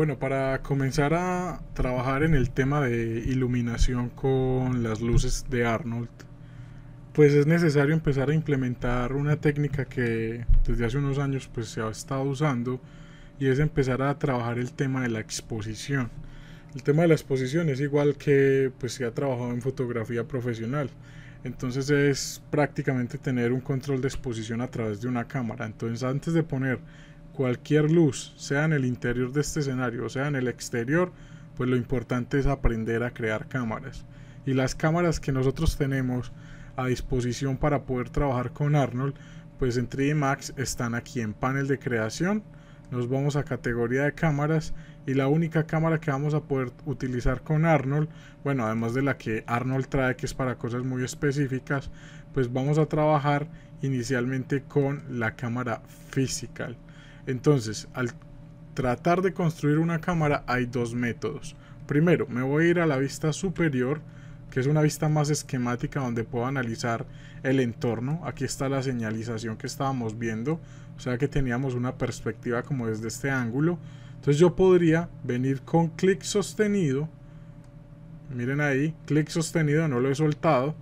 Bueno, para comenzar a trabajar en el tema de iluminación con las luces de Arnold, pues es necesario empezar a implementar una técnica que desde hace unos años pues se ha estado usando y es empezar a trabajar el tema de la exposición. El tema de la exposición es igual que pues se ha trabajado en fotografía profesional. Entonces es prácticamente tener un control de exposición a través de una cámara. Entonces antes de poner cualquier luz, sea en el interior de este escenario o sea en el exterior, pues lo importante es aprender a crear cámaras. Y las cámaras que nosotros tenemos a disposición para poder trabajar con Arnold, pues en 3D Max están aquí en panel de creación, nos vamos a categoría de cámaras y la única cámara que vamos a poder utilizar con Arnold, bueno, además de la que Arnold trae que es para cosas muy específicas, pues vamos a trabajar inicialmente con la cámara physical. Entonces, al tratar de construir una cámara hay dos métodos. Primero, me voy a ir a la vista superior, que es una vista más esquemática donde puedo analizar el entorno. Aquí está la señalización que estábamos viendo, o sea que teníamos una perspectiva como desde este ángulo. Entonces yo podría venir con clic sostenido, miren ahí, clic sostenido, no lo he soltado,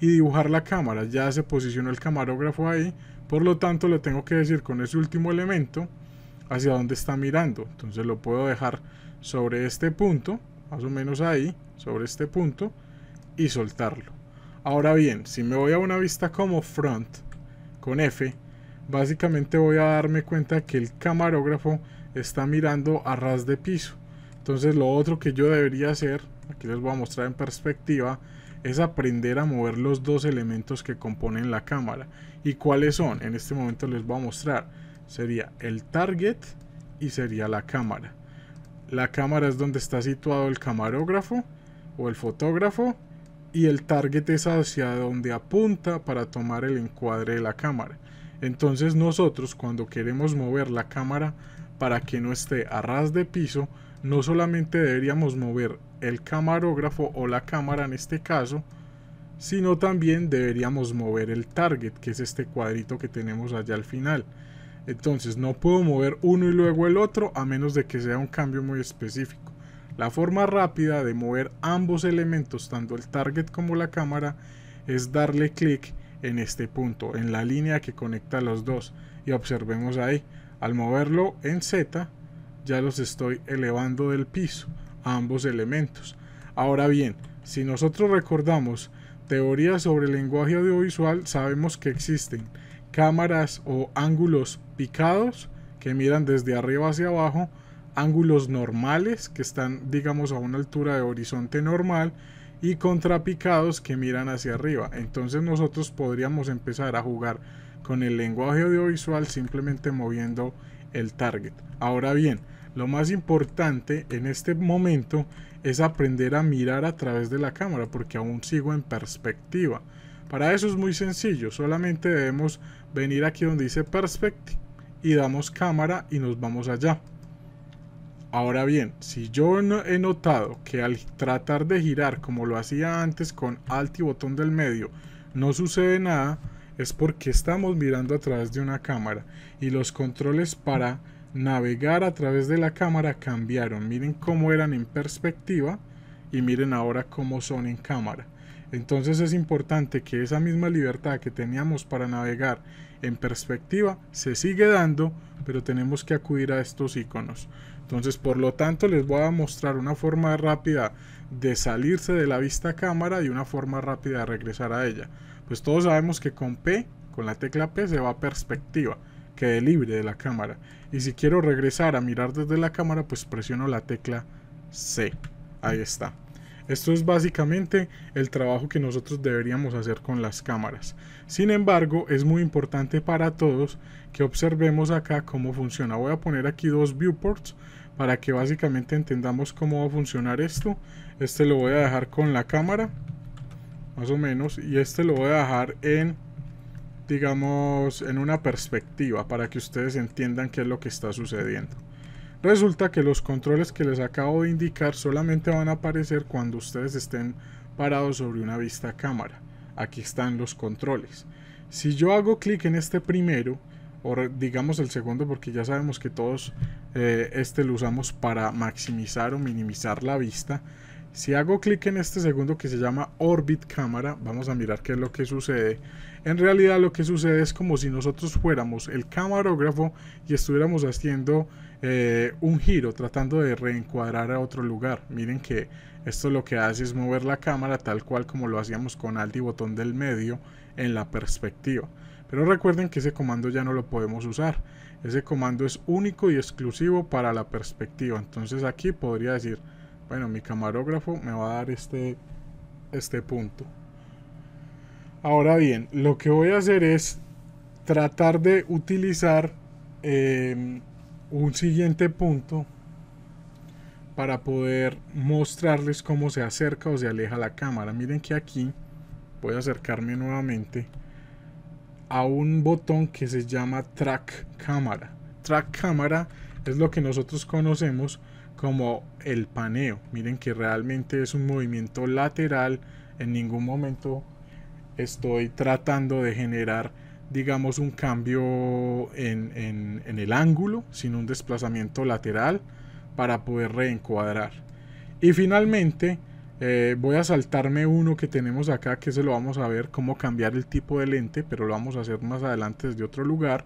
y dibujar la cámara. Ya se posicionó el camarógrafo ahí, por lo tanto, le tengo que decir con ese último elemento hacia dónde está mirando. Entonces lo puedo dejar sobre este punto, más o menos ahí, sobre este punto, y soltarlo. Ahora bien, si me voy a una vista como front, con F, básicamente voy a darme cuenta que el camarógrafo está mirando a ras de piso. Entonces lo otro que yo debería hacer, aquí les voy a mostrar en perspectiva, es aprender a mover los dos elementos que componen la cámara. ¿Y cuáles son? En este momento les voy a mostrar. Sería el target y sería la cámara. La cámara es donde está situado el camarógrafo o el fotógrafo y el target es hacia donde apunta para tomar el encuadre de la cámara. Entonces nosotros cuando queremos mover la cámara para que no esté a ras de piso, no solamente deberíamos mover el camarógrafo o la cámara en este caso, sino también deberíamos mover el target, que es este cuadrito que tenemos allá al final. Entonces no puedo mover uno y luego el otro a menos de que sea un cambio muy específico. La forma rápida de mover ambos elementos, tanto el target como la cámara, es darle clic en este punto, en la línea que conecta los dos. Y observemos ahí, al moverlo en Z, ya los estoy elevando del piso, a ambos elementos. Ahora bien, si nosotros recordamos teorías sobre el lenguaje audiovisual, sabemos que existen cámaras o ángulos picados que miran desde arriba hacia abajo, ángulos normales que están digamos a una altura de horizonte normal y contrapicados que miran hacia arriba. Entonces nosotros podríamos empezar a jugar con el lenguaje audiovisual simplemente moviendo el target. Ahora bien, lo más importante en este momento es aprender a mirar a través de la cámara porque aún sigo en perspectiva. Para eso es muy sencillo, solamente debemos venir aquí donde dice perspective y damos cámara y nos vamos allá. Ahora bien, si yo no he notado que al tratar de girar como lo hacía antes con alt y botón del medio no sucede nada, es porque estamos mirando a través de una cámara y los controles para navegar a través de la cámara cambiaron. Miren cómo eran en perspectiva y miren ahora cómo son en cámara. Entonces es importante que esa misma libertad que teníamos para navegar en perspectiva se sigue dando, pero tenemos que acudir a estos iconos. Entonces, por lo tanto, les voy a mostrar una forma rápida de salirse de la vista cámara y una forma rápida de regresar a ella. Pues todos sabemos que con P, con la tecla P, se va a perspectiva quede libre de la cámara. Y si quiero regresar a mirar desde la cámara, pues presiono la tecla C. Ahí está. Esto es básicamente el trabajo que nosotros deberíamos hacer con las cámaras. Sin embargo, es muy importante para todos que observemos acá cómo funciona. Voy a poner aquí dos viewports para que básicamente entendamos cómo va a funcionar esto. Este lo voy a dejar con la cámara, más o menos, y este lo voy a dejar en digamos, en una perspectiva para que ustedes entiendan qué es lo que está sucediendo. Resulta que los controles que les acabo de indicar solamente van a aparecer cuando ustedes estén parados sobre una vista cámara. Aquí están los controles. Si yo hago clic en este primero, o digamos el segundo porque ya sabemos que todos eh, este lo usamos para maximizar o minimizar la vista. Si hago clic en este segundo que se llama Orbit Cámara, vamos a mirar qué es lo que sucede. En realidad lo que sucede es como si nosotros fuéramos el camarógrafo y estuviéramos haciendo eh, un giro, tratando de reencuadrar a otro lugar. Miren que esto lo que hace es mover la cámara tal cual como lo hacíamos con Alt y botón del medio en la perspectiva. Pero recuerden que ese comando ya no lo podemos usar. Ese comando es único y exclusivo para la perspectiva. Entonces aquí podría decir, bueno, mi camarógrafo me va a dar este, este punto. Ahora bien, lo que voy a hacer es tratar de utilizar em, un siguiente punto para poder mostrarles cómo se acerca o se aleja la cámara. Miren que aquí voy a acercarme nuevamente a un botón que se llama track cámara. Track cámara es lo que nosotros conocemos como el paneo. Miren que realmente es un movimiento lateral, en ningún momento estoy tratando de generar, digamos, un cambio en, el ángulo, sin un desplazamiento lateral, para poder reencuadrar. Y finalmente, eh, voy a saltarme uno que tenemos acá, que se lo vamos a ver cómo cambiar el tipo de lente, pero lo vamos a hacer más adelante desde otro lugar.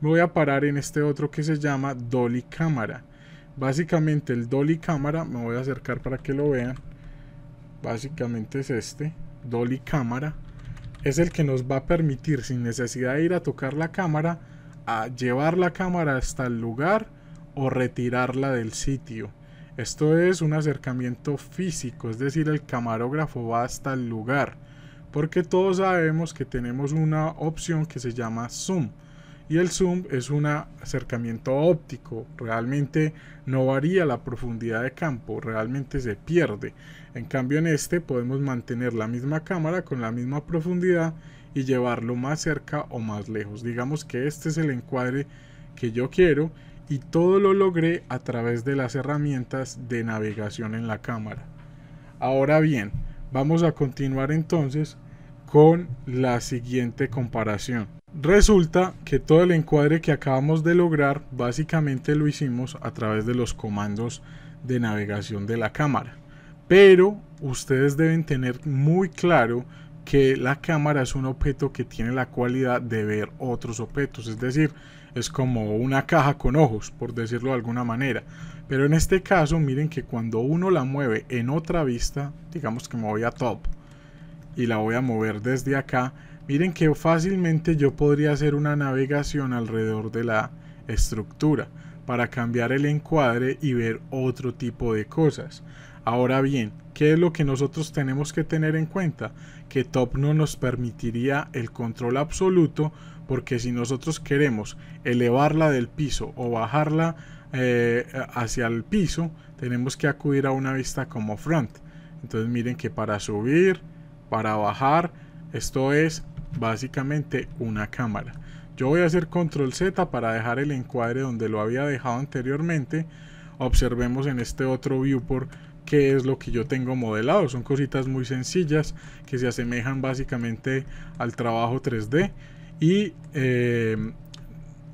Me voy a parar en este otro que se llama Dolly Cámara. Básicamente el Dolly Cámara, me voy a acercar para que lo vean. Básicamente es este, Dolly Cámara es el que nos va a permitir, sin necesidad de ir a tocar la cámara, a llevar la cámara hasta el lugar o retirarla del sitio. Esto es un acercamiento físico, es decir, el camarógrafo va hasta el lugar, porque todos sabemos que tenemos una opción que se llama zoom, y el zoom es un acercamiento óptico, realmente no varía la profundidad de campo, realmente se pierde. En cambio en este podemos mantener la misma cámara con la misma profundidad y llevarlo más cerca o más lejos. Digamos que este es el encuadre que yo quiero y todo lo logré a través de las herramientas de navegación en la cámara. Ahora bien, vamos a continuar entonces con la siguiente comparación. Resulta que todo el encuadre que acabamos de lograr básicamente lo hicimos a través de los comandos de navegación de la cámara. Pero ustedes deben tener muy claro que la cámara es un objeto que tiene la cualidad de ver otros objetos, es decir, es como una caja con ojos, por decirlo de alguna manera. Pero en este caso, miren que cuando uno la mueve en otra vista, digamos que me voy a top y la voy a mover desde acá, Miren que fácilmente yo podría hacer una navegación alrededor de la estructura para cambiar el encuadre y ver otro tipo de cosas. Ahora bien, ¿qué es lo que nosotros tenemos que tener en cuenta? Que Top no nos permitiría el control absoluto porque si nosotros queremos elevarla del piso o bajarla eh, hacia el piso, tenemos que acudir a una vista como front. Entonces miren que para subir, para bajar, esto es básicamente una cámara. Yo voy a hacer control Z para dejar el encuadre donde lo había dejado anteriormente. Observemos en este otro viewport qué es lo que yo tengo modelado. Son cositas muy sencillas que se asemejan básicamente al trabajo 3D y eh,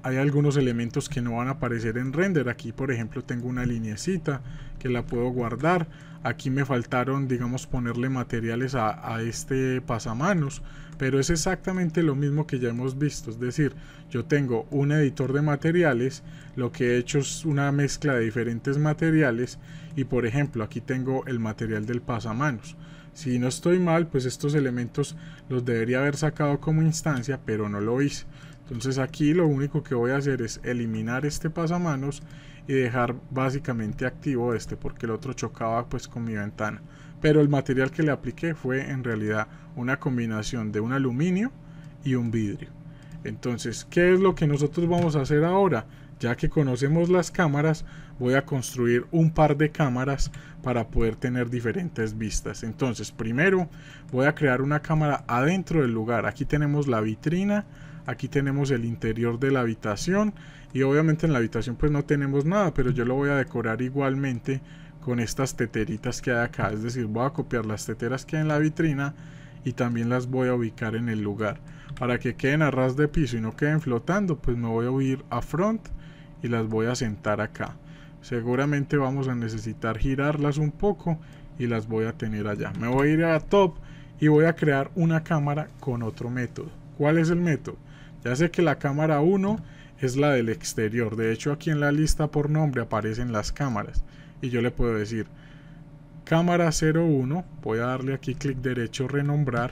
hay algunos elementos que no van a aparecer en render. Aquí por ejemplo tengo una linecita que la puedo guardar Aquí me faltaron, digamos, ponerle materiales a, este pasamanos, pero es exactamente lo mismo que ya hemos visto. Es decir, yo tengo un editor de materiales, lo que he hecho es una mezcla de diferentes materiales y, por ejemplo, aquí tengo el material del pasamanos. Si no estoy mal, pues estos elementos los debería haber sacado como instancia, pero no lo hice. Entonces aquí lo único que voy a hacer es eliminar este pasamanos y dejar básicamente activo este porque el otro chocaba pues con mi ventana. Pero el material que le apliqué fue en realidad una combinación de un aluminio y un vidrio. Entonces, ¿qué es lo que nosotros vamos a hacer ahora? Ya que conocemos las cámaras, voy a construir un par de cámaras para poder tener diferentes vistas. Entonces, primero voy a crear una cámara adentro del lugar. Aquí tenemos la vitrina, aquí tenemos el interior de la habitación y obviamente en la habitación pues no tenemos nada, pero yo lo voy a decorar igualmente con estas teteritas que hay acá, es decir, voy a copiar las teteras que hay en la vitrina y también las voy a ubicar en el lugar. Para que queden a ras de piso y no queden flotando, pues me voy a ir a front y las voy a sentar acá. Seguramente vamos a necesitar girarlas un poco y las voy a tener allá. Me voy a ir a top y voy a crear una cámara con otro método. ¿Cuál es el método? Ya sé que la cámara 1 es la del exterior. De hecho, aquí en la lista por nombre aparecen las cámaras. Y yo le puedo decir cámara 01. Voy a darle aquí clic derecho, renombrar,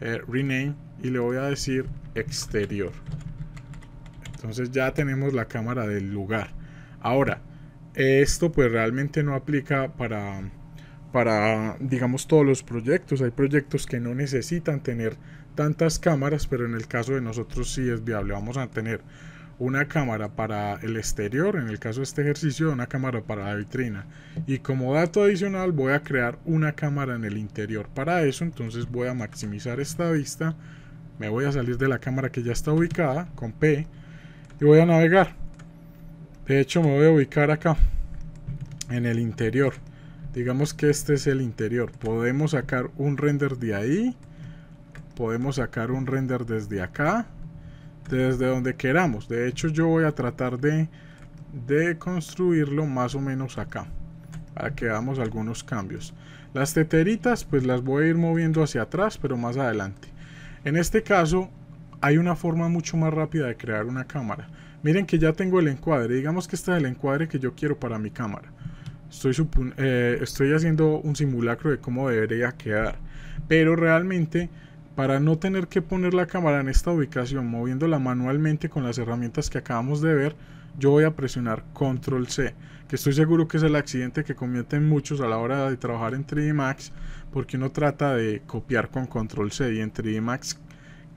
eh, rename y le voy a decir exterior. Entonces ya tenemos la cámara del lugar. Ahora, esto pues realmente no aplica para, para digamos, todos los proyectos. Hay proyectos que no necesitan tener tantas cámaras, pero en el caso de nosotros sí es viable. Vamos a tener una cámara para el exterior, en el caso de este ejercicio, una cámara para la vitrina. Y como dato adicional voy a crear una cámara en el interior. Para eso entonces voy a maximizar esta vista. Me voy a salir de la cámara que ya está ubicada con P y voy a navegar. De hecho me voy a ubicar acá en el interior. Digamos que este es el interior. Podemos sacar un render de ahí. Podemos sacar un render desde acá desde donde queramos. De hecho, yo voy a tratar de, de construirlo más o menos acá, para que hagamos algunos cambios. Las teteritas, pues las voy a ir moviendo hacia atrás, pero más adelante. En este caso, hay una forma mucho más rápida de crear una cámara. Miren que ya tengo el encuadre. Digamos que este es el encuadre que yo quiero para mi cámara. Estoy, eh, estoy haciendo un simulacro de cómo debería quedar. Pero realmente para no tener que poner la cámara en esta ubicación moviéndola manualmente con las herramientas que acabamos de ver, yo voy a presionar control C, que estoy seguro que es el accidente que cometen muchos a la hora de trabajar en 3D Max, porque uno trata de copiar con control C y en 3D Max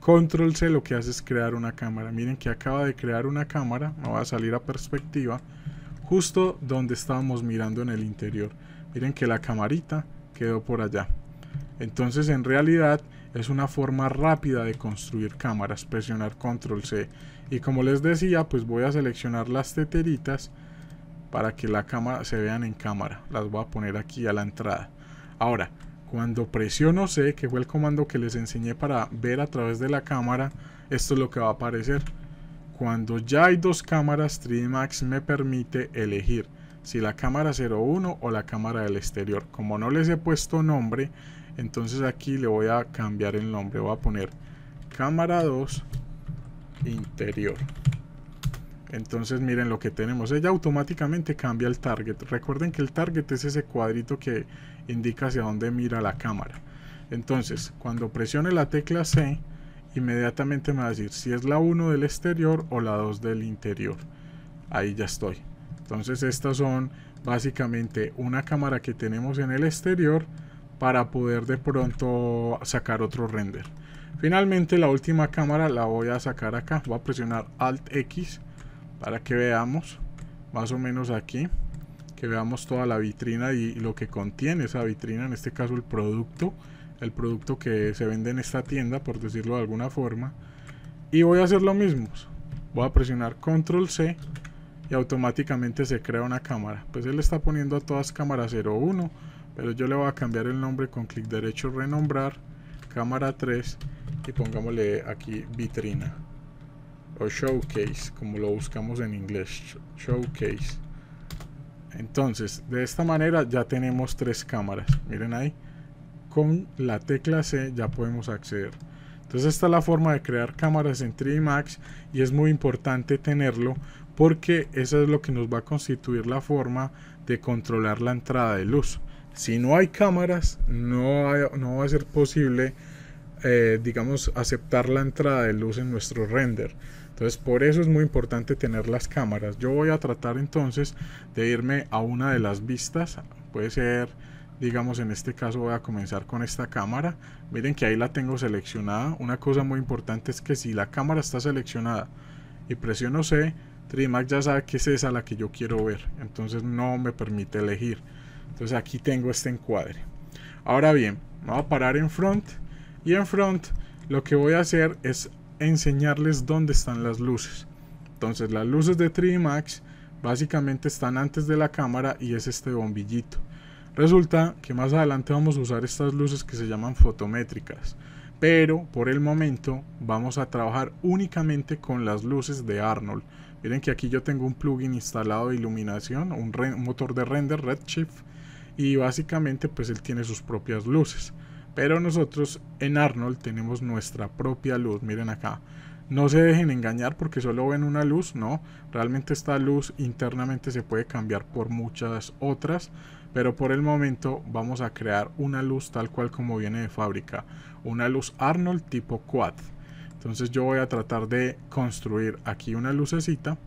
control C lo que hace es crear una cámara. Miren que acaba de crear una cámara, me va a salir a perspectiva, justo donde estábamos mirando en el interior. Miren que la camarita quedó por allá. Entonces en realidad es una forma rápida de construir cámaras, presionar control C. Y como les decía, pues voy a seleccionar las teteritas para que la cámara se vean en cámara. Las voy a poner aquí a la entrada. Ahora, cuando presiono C, que fue el comando que les enseñé para ver a través de la cámara, esto es lo que va a aparecer. Cuando ya hay dos cámaras, 3D Max me permite elegir si la cámara 01 o la cámara del exterior. Como no les he puesto nombre, entonces aquí le voy a cambiar el nombre voy a poner cámara 2 interior entonces miren lo que tenemos ella automáticamente cambia el target recuerden que el target es ese cuadrito que indica hacia dónde mira la cámara entonces cuando presione la tecla C inmediatamente me va a decir si es la 1 del exterior o la 2 del interior ahí ya estoy entonces estas son básicamente una cámara que tenemos en el exterior para poder de pronto sacar otro render. Finalmente la última cámara la voy a sacar acá, voy a presionar Alt X para que veamos más o menos aquí, que veamos toda la vitrina y lo que contiene esa vitrina, en este caso el producto, el producto que se vende en esta tienda por decirlo de alguna forma. Y voy a hacer lo mismo, voy a presionar Control C y automáticamente se crea una cámara. Pues él está poniendo a todas cámaras 01 pero yo le voy a cambiar el nombre con clic derecho renombrar cámara 3 y pongámosle aquí vitrina o showcase como lo buscamos en inglés showcase entonces de esta manera ya tenemos tres cámaras miren ahí con la tecla C ya podemos acceder entonces esta es la forma de crear cámaras en 3D Max y es muy importante tenerlo porque eso es lo que nos va a constituir la forma de controlar la entrada de luz si no hay cámaras, no, va a ser posible, eh, digamos, aceptar la entrada de luz en nuestro render. Entonces, por eso es muy importante tener las cámaras. Yo voy a tratar entonces de irme a una de las vistas. Puede ser, digamos, en este caso voy a comenzar con esta cámara. Miren que ahí la tengo seleccionada. Una cosa muy importante es que si la cámara está seleccionada y presiono C, Trimax ya sabe que es esa la que yo quiero ver. Entonces no me permite elegir. Entonces aquí tengo este encuadre. Ahora bien, me voy a parar en front y en front lo que voy a hacer es enseñarles dónde están las luces. Entonces las luces de 3D Max básicamente están antes de la cámara y es este bombillito. Resulta que más adelante vamos a usar estas luces que se llaman fotométricas, pero por el momento vamos a trabajar únicamente con las luces de Arnold. Miren que aquí yo tengo un plugin instalado de iluminación, un, un motor de render Redshift, y básicamente pues él tiene sus propias luces. Pero nosotros en Arnold tenemos nuestra propia luz, miren acá. No se dejen engañar porque solo ven una luz, no. Realmente esta luz internamente se puede cambiar por muchas otras, pero por el momento vamos a crear una luz tal cual como viene de fábrica. Una luz Arnold tipo Quad. Entonces yo voy a tratar de construir aquí una lucecita,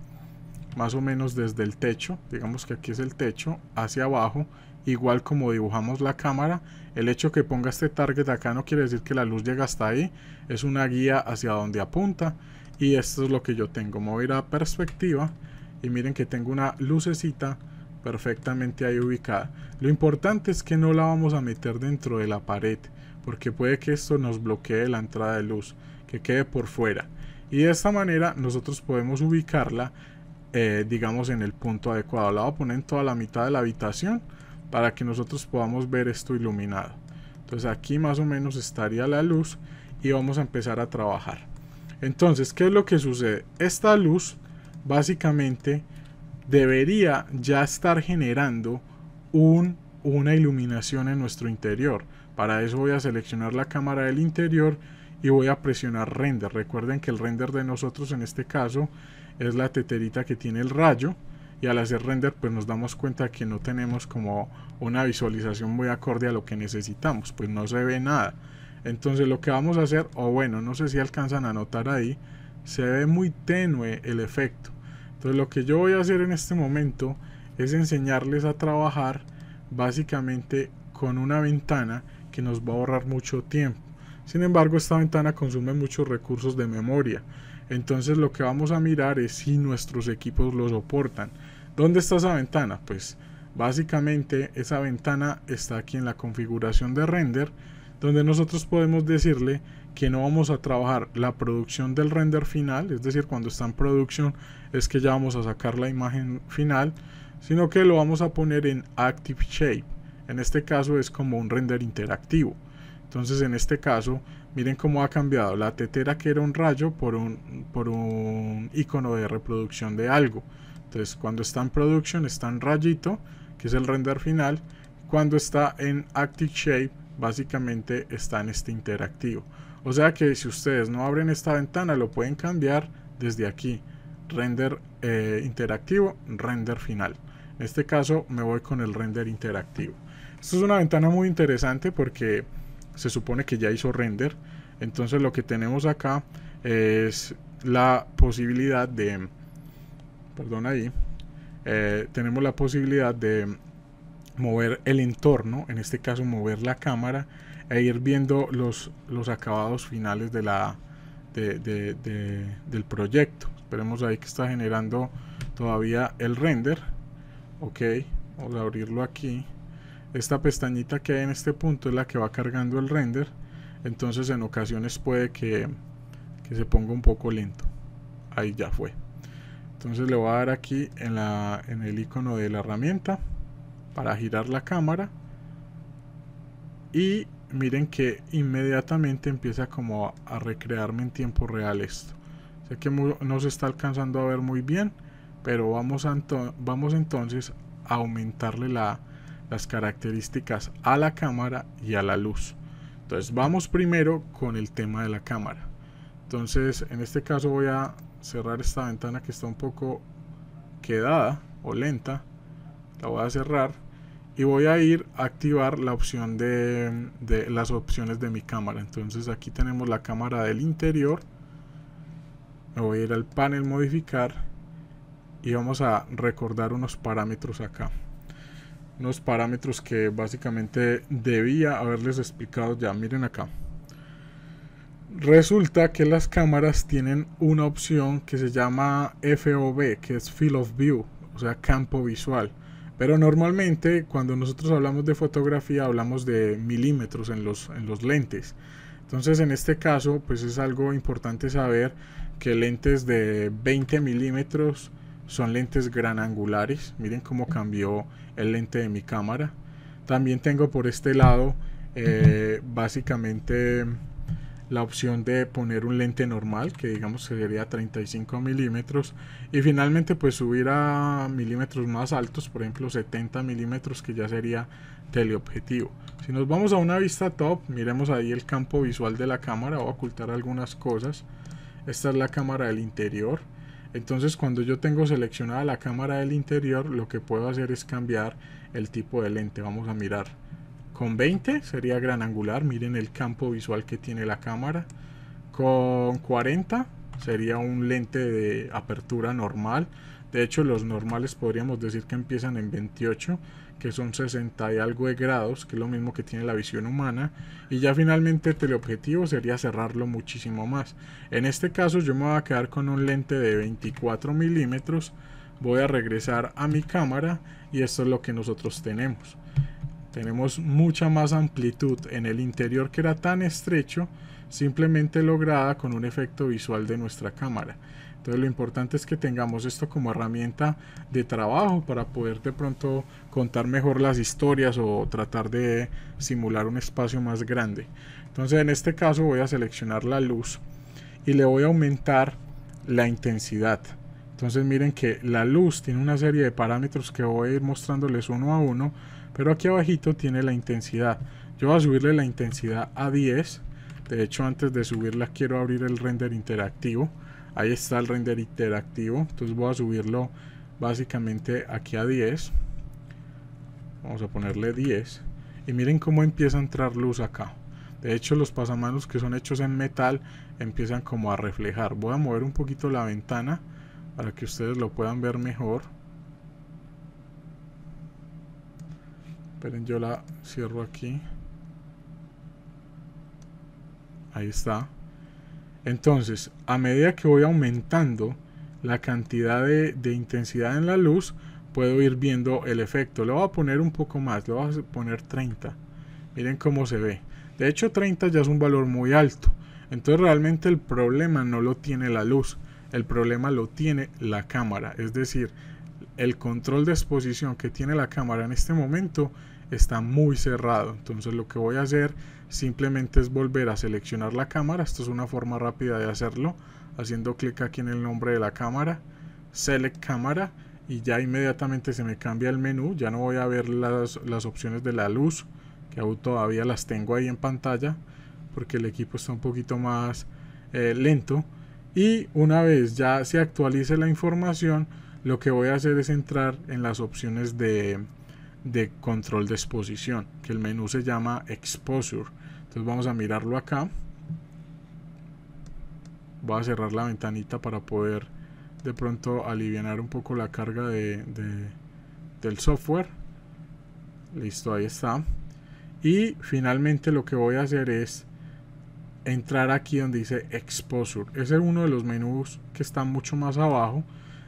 más o menos desde el techo, digamos que aquí es el techo, hacia abajo igual como dibujamos la cámara, el hecho que ponga este target acá no quiere decir que la luz llega hasta ahí, es una guía hacia donde apunta y esto es lo que yo tengo. Me voy a perspectiva y miren que tengo una lucecita perfectamente ahí ubicada. Lo importante es que no la vamos a meter dentro de la pared porque puede que esto nos bloquee la entrada de luz, que quede por fuera. Y de esta manera nosotros podemos ubicarla, eh, digamos, en el punto adecuado. La voy a poner en toda la mitad de la habitación para que nosotros podamos ver esto iluminado. Entonces aquí más o menos estaría la luz y vamos a empezar a trabajar. Entonces, ¿qué es lo que sucede? Esta luz básicamente debería ya estar generando una iluminación en nuestro interior. Para eso voy a seleccionar la cámara del interior y voy a presionar render. Recuerden que el render de nosotros en este caso es la teterita que tiene el rayo y al hacer render pues nos damos cuenta que no tenemos como una visualización muy acorde a lo que necesitamos, pues no se ve nada. Entonces lo que vamos a hacer, o bueno, no sé si alcanzan a notar ahí, se ve muy tenue el efecto. Entonces lo que yo voy a hacer en este momento es enseñarles a trabajar básicamente con una ventana que nos va a ahorrar mucho tiempo. Sin embargo, esta ventana consume muchos recursos de memoria. Entonces lo que vamos a mirar es si nuestros equipos lo soportan. ¿Dónde está esa ventana? Pues básicamente esa ventana está aquí en la configuración de render donde nosotros podemos decirle que no vamos a trabajar la producción del render final, es decir, cuando está en producción es que ya vamos a sacar la imagen final, sino que lo vamos a poner en Active Shape. En este caso es como un render interactivo. Entonces en este caso Miren cómo ha cambiado la tetera que era un rayo por un, por un icono de reproducción de algo. Entonces cuando está en production está en rayito, que es el render final. Cuando está en active shape, básicamente está en este interactivo. O sea que si ustedes no abren esta ventana, lo pueden cambiar desde aquí. Render eh, interactivo, render final. En este caso me voy con el render interactivo. Esto es una ventana muy interesante porque se supone que ya hizo render. Entonces lo que tenemos acá es la posibilidad de, perdón ahí, eh, tenemos la posibilidad de mover el entorno, en este caso mover la cámara e ir viendo los, los acabados finales de la, del proyecto. Esperemos ahí que está generando todavía el render. Ok, vamos a abrirlo aquí esta pestañita que hay en este punto es la que va cargando el render entonces en ocasiones puede que, se ponga un poco lento ahí ya fue entonces le voy a dar aquí en, la, en el icono de la herramienta para girar la cámara y miren que inmediatamente empieza como a recrearme en tiempo real esto sé que no se está alcanzando a ver muy bien pero vamos, vamos entonces a aumentarle la, las características a la cámara y a la luz. Entonces vamos primero con el tema de la cámara. Entonces en este caso voy a cerrar esta ventana que está un poco quedada o lenta. La voy a cerrar y voy a ir a activar la opción de, las opciones de mi cámara. Entonces aquí tenemos la cámara del interior. Me voy a ir al panel modificar y vamos a recordar unos parámetros acá unos parámetros que básicamente debía haberles explicado ya. Miren acá. Resulta que las cámaras tienen una opción que se llama FOV, que es Field of View, o sea, campo visual. Pero normalmente cuando nosotros hablamos de fotografía hablamos de milímetros en los, en los lentes. Entonces en este caso pues es algo importante saber que lentes de 20 milímetros son lentes granangulares. Miren cómo cambió el lente de mi cámara. También tengo por este lado eh, básicamente la opción de poner un lente normal que digamos que sería 35 milímetros y finalmente pues subir a milímetros más altos por ejemplo 70 milímetros que ya sería teleobjetivo si nos vamos a una vista top miremos ahí el campo visual de la cámara o ocultar algunas cosas esta es la cámara del interior entonces cuando yo tengo seleccionada la cámara del interior, lo que puedo hacer es cambiar el tipo de lente. Vamos a mirar. Con 20 sería gran angular, miren el campo visual que tiene la cámara. Con 40 sería un lente de apertura normal. De hecho, los normales podríamos decir que empiezan en 28 que son 60 y algo de grados, que es lo mismo que tiene la visión humana, y ya finalmente el teleobjetivo sería cerrarlo muchísimo más. En este caso yo me voy a quedar con un lente de 24 milímetros, voy a regresar a mi cámara y esto es lo que nosotros tenemos. Tenemos mucha más amplitud en el interior que era tan estrecho, simplemente lograda con un efecto visual de nuestra cámara. Entonces lo importante es que tengamos esto como herramienta de trabajo para poder de pronto contar mejor las historias o tratar de simular un espacio más grande. Entonces en este caso voy a seleccionar la luz y le voy a aumentar la intensidad. Entonces miren que la luz tiene una serie de parámetros que voy a ir mostrándoles uno a uno, pero aquí abajito tiene la intensidad. Yo voy a subirle la intensidad a 10. De hecho antes de subirla quiero abrir el render interactivo ahí está el render interactivo entonces voy a subirlo básicamente aquí a 10 vamos a ponerle 10 y miren cómo empieza a entrar luz acá de hecho los pasamanos que son hechos en metal empiezan como a reflejar voy a mover un poquito la ventana para que ustedes lo puedan ver mejor esperen yo la cierro aquí ahí está entonces, a medida que voy aumentando la cantidad de, intensidad en la luz, puedo ir viendo el efecto. Le voy a poner un poco más, le voy a poner 30. Miren cómo se ve. De hecho, 30 ya es un valor muy alto. Entonces, realmente el problema no lo tiene la luz, el problema lo tiene la cámara. Es decir, el control de exposición que tiene la cámara en este momento está muy cerrado. Entonces, lo que voy a hacer simplemente es volver a seleccionar la cámara, esto es una forma rápida de hacerlo, haciendo clic aquí en el nombre de la cámara, select cámara y ya inmediatamente se me cambia el menú, ya no voy a ver las, opciones de la luz, que aún todavía las tengo ahí en pantalla, porque el equipo está un poquito más eh, lento. Y una vez ya se actualice la información, lo que voy a hacer es entrar en las opciones de, de control de exposición, que el menú se llama Exposure vamos a mirarlo acá. Voy a cerrar la ventanita para poder de pronto aliviar un poco la carga del software. Listo, ahí está. Y finalmente lo que voy a hacer es entrar aquí donde dice Exposure. Ese es uno de los menús que está mucho más abajo.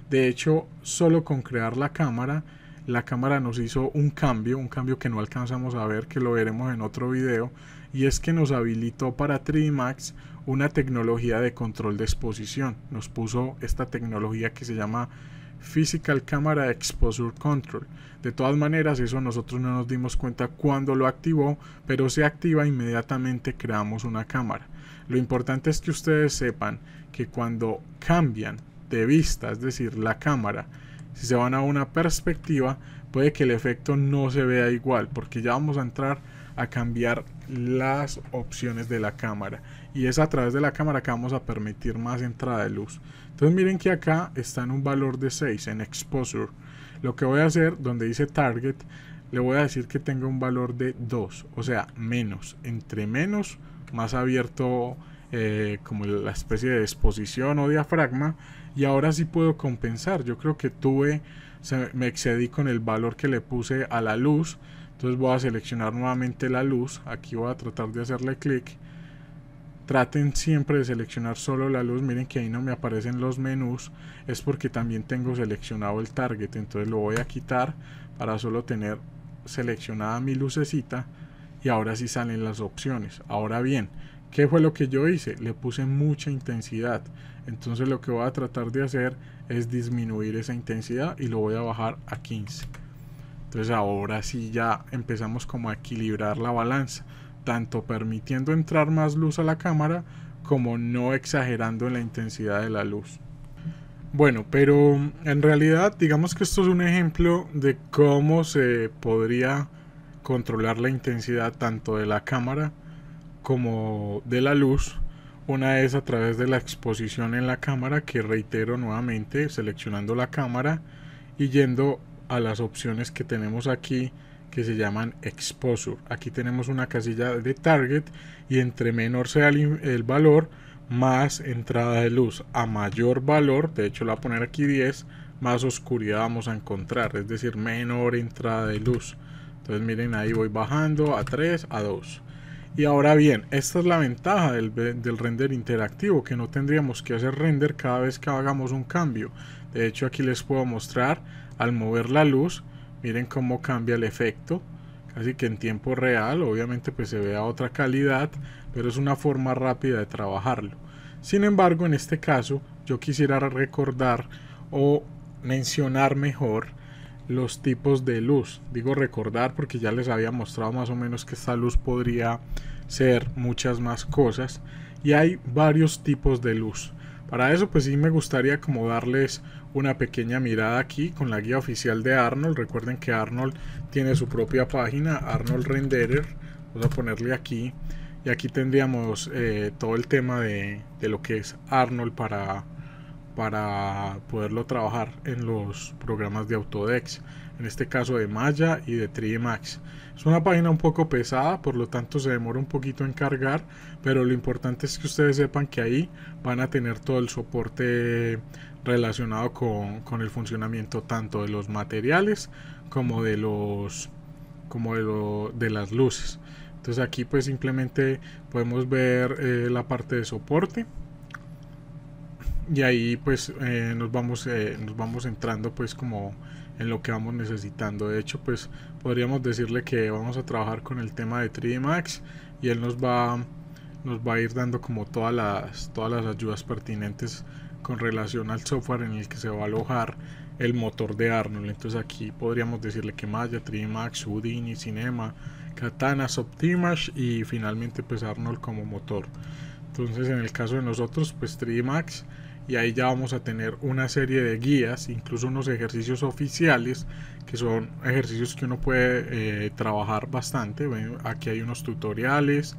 De hecho, solo con crear la cámara, la cámara nos hizo un cambio, un cambio que no alcanzamos a ver, que lo veremos en otro video y es que nos habilitó para 3D Max una tecnología de control de exposición. Nos puso esta tecnología que se llama Physical Camera Exposure Control. De todas maneras, eso nosotros no nos dimos cuenta cuando lo activó, pero se activa inmediatamente creamos una cámara. Lo importante es que ustedes sepan que cuando cambian de vista, es decir, la cámara, si se van a una perspectiva, puede que el efecto no se vea igual, porque ya vamos a entrar a cambiar las opciones de la cámara y es a través de la cámara que vamos a permitir más entrada de luz entonces miren que acá está en un valor de 6 en exposure lo que voy a hacer donde dice target le voy a decir que tenga un valor de 2 o sea menos entre menos más abierto eh, como la especie de exposición o diafragma y ahora sí puedo compensar yo creo que tuve me excedí con el valor que le puse a la luz entonces voy a seleccionar nuevamente la luz aquí voy a tratar de hacerle clic traten siempre de seleccionar solo la luz miren que ahí no me aparecen los menús es porque también tengo seleccionado el target entonces lo voy a quitar para solo tener seleccionada mi lucecita y ahora sí salen las opciones ahora bien ¿Qué fue lo que yo hice? Le puse mucha intensidad. Entonces lo que voy a tratar de hacer es disminuir esa intensidad y lo voy a bajar a 15. Entonces ahora sí ya empezamos como a equilibrar la balanza, tanto permitiendo entrar más luz a la cámara como no exagerando en la intensidad de la luz. Bueno, pero en realidad digamos que esto es un ejemplo de cómo se podría controlar la intensidad tanto de la cámara como de la luz. Una es a través de la exposición en la cámara que reitero nuevamente seleccionando la cámara y yendo a las opciones que tenemos aquí que se llaman exposure. Aquí tenemos una casilla de target y entre menor sea el, valor, más entrada de luz. A mayor valor, de hecho la voy a poner aquí 10, más oscuridad vamos a encontrar, es decir, menor entrada de luz. Entonces miren, ahí voy bajando a 3, a 2. Y ahora bien, esta es la ventaja del, del, render interactivo, que no tendríamos que hacer render cada vez que hagamos un cambio. De hecho, aquí les puedo mostrar al mover la luz, miren cómo cambia el efecto. Así que en tiempo real, obviamente pues se ve a otra calidad, pero es una forma rápida de trabajarlo. Sin embargo, en este caso, yo quisiera recordar o mencionar mejor los tipos de luz. Digo recordar porque ya les había mostrado más o menos que esta luz podría ser muchas más cosas. Y hay varios tipos de luz. Para eso pues sí me gustaría como darles una pequeña mirada aquí con la guía oficial de Arnold. Recuerden que Arnold tiene su propia página, Arnold Renderer. Vamos a ponerle aquí. Y aquí tendríamos eh, todo el tema de, de, lo que es Arnold para, para poderlo trabajar en los programas de Autodex. En este caso de Maya y de 3 Max. Es una página un poco pesada, por lo tanto se demora un poquito en cargar, pero lo importante es que ustedes sepan que ahí van a tener todo el soporte relacionado con, el funcionamiento tanto de los materiales como de los como de, las luces entonces aquí pues simplemente podemos ver eh, la parte de soporte y ahí pues eh, nos vamos eh, nos vamos entrando pues como en lo que vamos necesitando de hecho pues podríamos decirle que vamos a trabajar con el tema de 3D Max y él nos va nos va a ir dando como todas las todas las ayudas pertinentes con relación al software en el que se va a alojar el motor de Arnold. Entonces aquí podríamos decirle que Maya, Max, Houdini, Cinema, Katana, Optimash y finalmente pues Arnold como motor. Entonces en el caso de nosotros pues Max y ahí ya vamos a tener una serie de guías, incluso unos ejercicios oficiales, que son ejercicios que uno puede eh, trabajar bastante. Aquí hay unos tutoriales,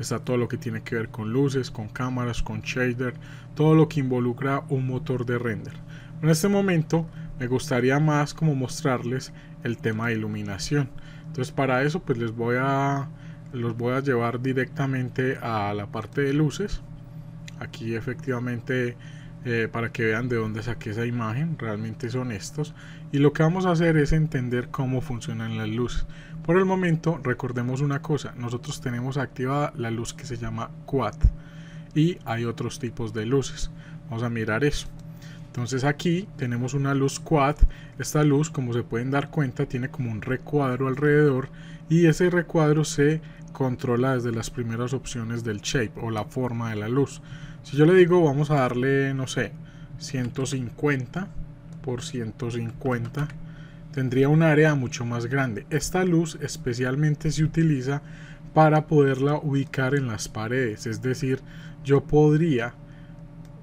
Está todo lo que tiene que ver con luces, con cámaras, con shader, todo lo que involucra un motor de render. En este momento me gustaría más como mostrarles el tema de iluminación. Entonces para eso pues les voy a los voy a llevar directamente a la parte de luces. Aquí efectivamente eh, para que vean de dónde saqué esa imagen, realmente son estos. Y lo que vamos a hacer es entender cómo funcionan las luces. Por el momento, recordemos una cosa, nosotros tenemos activada la luz que se llama quad y hay otros tipos de luces. Vamos a mirar eso. Entonces aquí tenemos una luz quad. Esta luz, como se pueden dar cuenta, tiene como un recuadro alrededor y ese recuadro se controla desde las primeras opciones del shape o la forma de la luz. Si yo le digo vamos a darle, no sé, 150 por 150 tendría un área mucho más grande. Esta luz especialmente se utiliza para poderla ubicar en las paredes, es decir, yo podría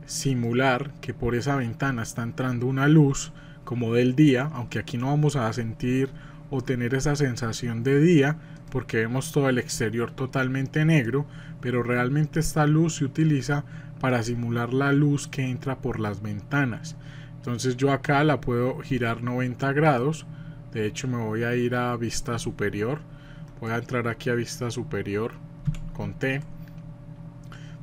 simular que por esa ventana está entrando una luz como del día, aunque aquí no vamos a sentir o tener esa sensación de día porque vemos todo el exterior totalmente negro, pero realmente esta luz se utiliza para simular la luz que entra por las ventanas. Entonces yo acá la puedo girar 90 grados. De hecho me voy a ir a vista superior. Voy a entrar aquí a vista superior con T.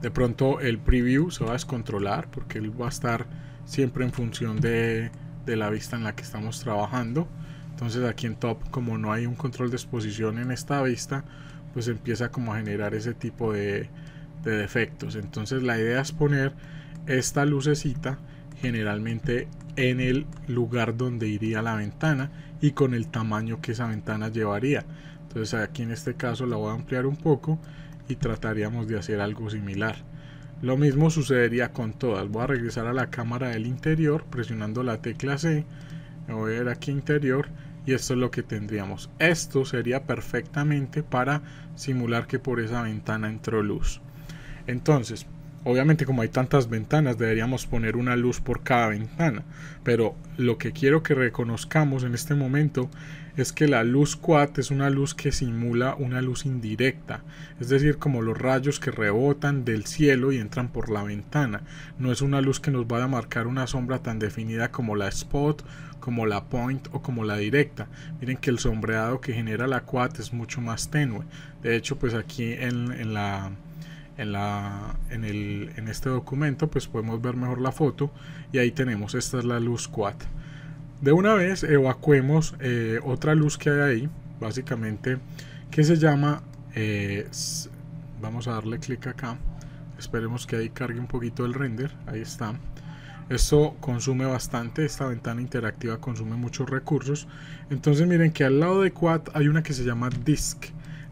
De pronto el preview se va a descontrolar porque él va a estar siempre en función de, la vista en la que estamos trabajando. Entonces aquí en top, como no hay un control de exposición en esta vista, pues empieza como a generar ese tipo de, de defectos. Entonces la idea es poner esta lucecita generalmente en el lugar donde iría la ventana y con el tamaño que esa ventana llevaría. Entonces aquí en este caso la voy a ampliar un poco y trataríamos de hacer algo similar. Lo mismo sucedería con todas. Voy a regresar a la cámara del interior presionando la tecla C. Me voy a ver aquí interior y esto es lo que tendríamos. Esto sería perfectamente para simular que por esa ventana entró luz. Entonces, obviamente como hay tantas ventanas, deberíamos poner una luz por cada ventana. Pero lo que quiero que reconozcamos en este momento es que la luz quad es una luz que simula una luz indirecta, es decir, como los rayos que rebotan del cielo y entran por la ventana. No es una luz que nos vaya a marcar una sombra tan definida como la spot, como la point o como la directa. Miren que el sombreado que genera la quad es mucho más tenue. De hecho, pues aquí en la en, la, en, el, en este documento pues podemos ver mejor la foto y ahí tenemos, esta es la luz quad. De una vez evacuemos eh, otra luz que hay ahí, básicamente, que se llama, eh, vamos a darle clic acá, esperemos que ahí cargue un poquito el render, ahí está. Esto consume bastante, esta ventana interactiva consume muchos recursos. Entonces miren que al lado de Quad hay una que se llama Disk.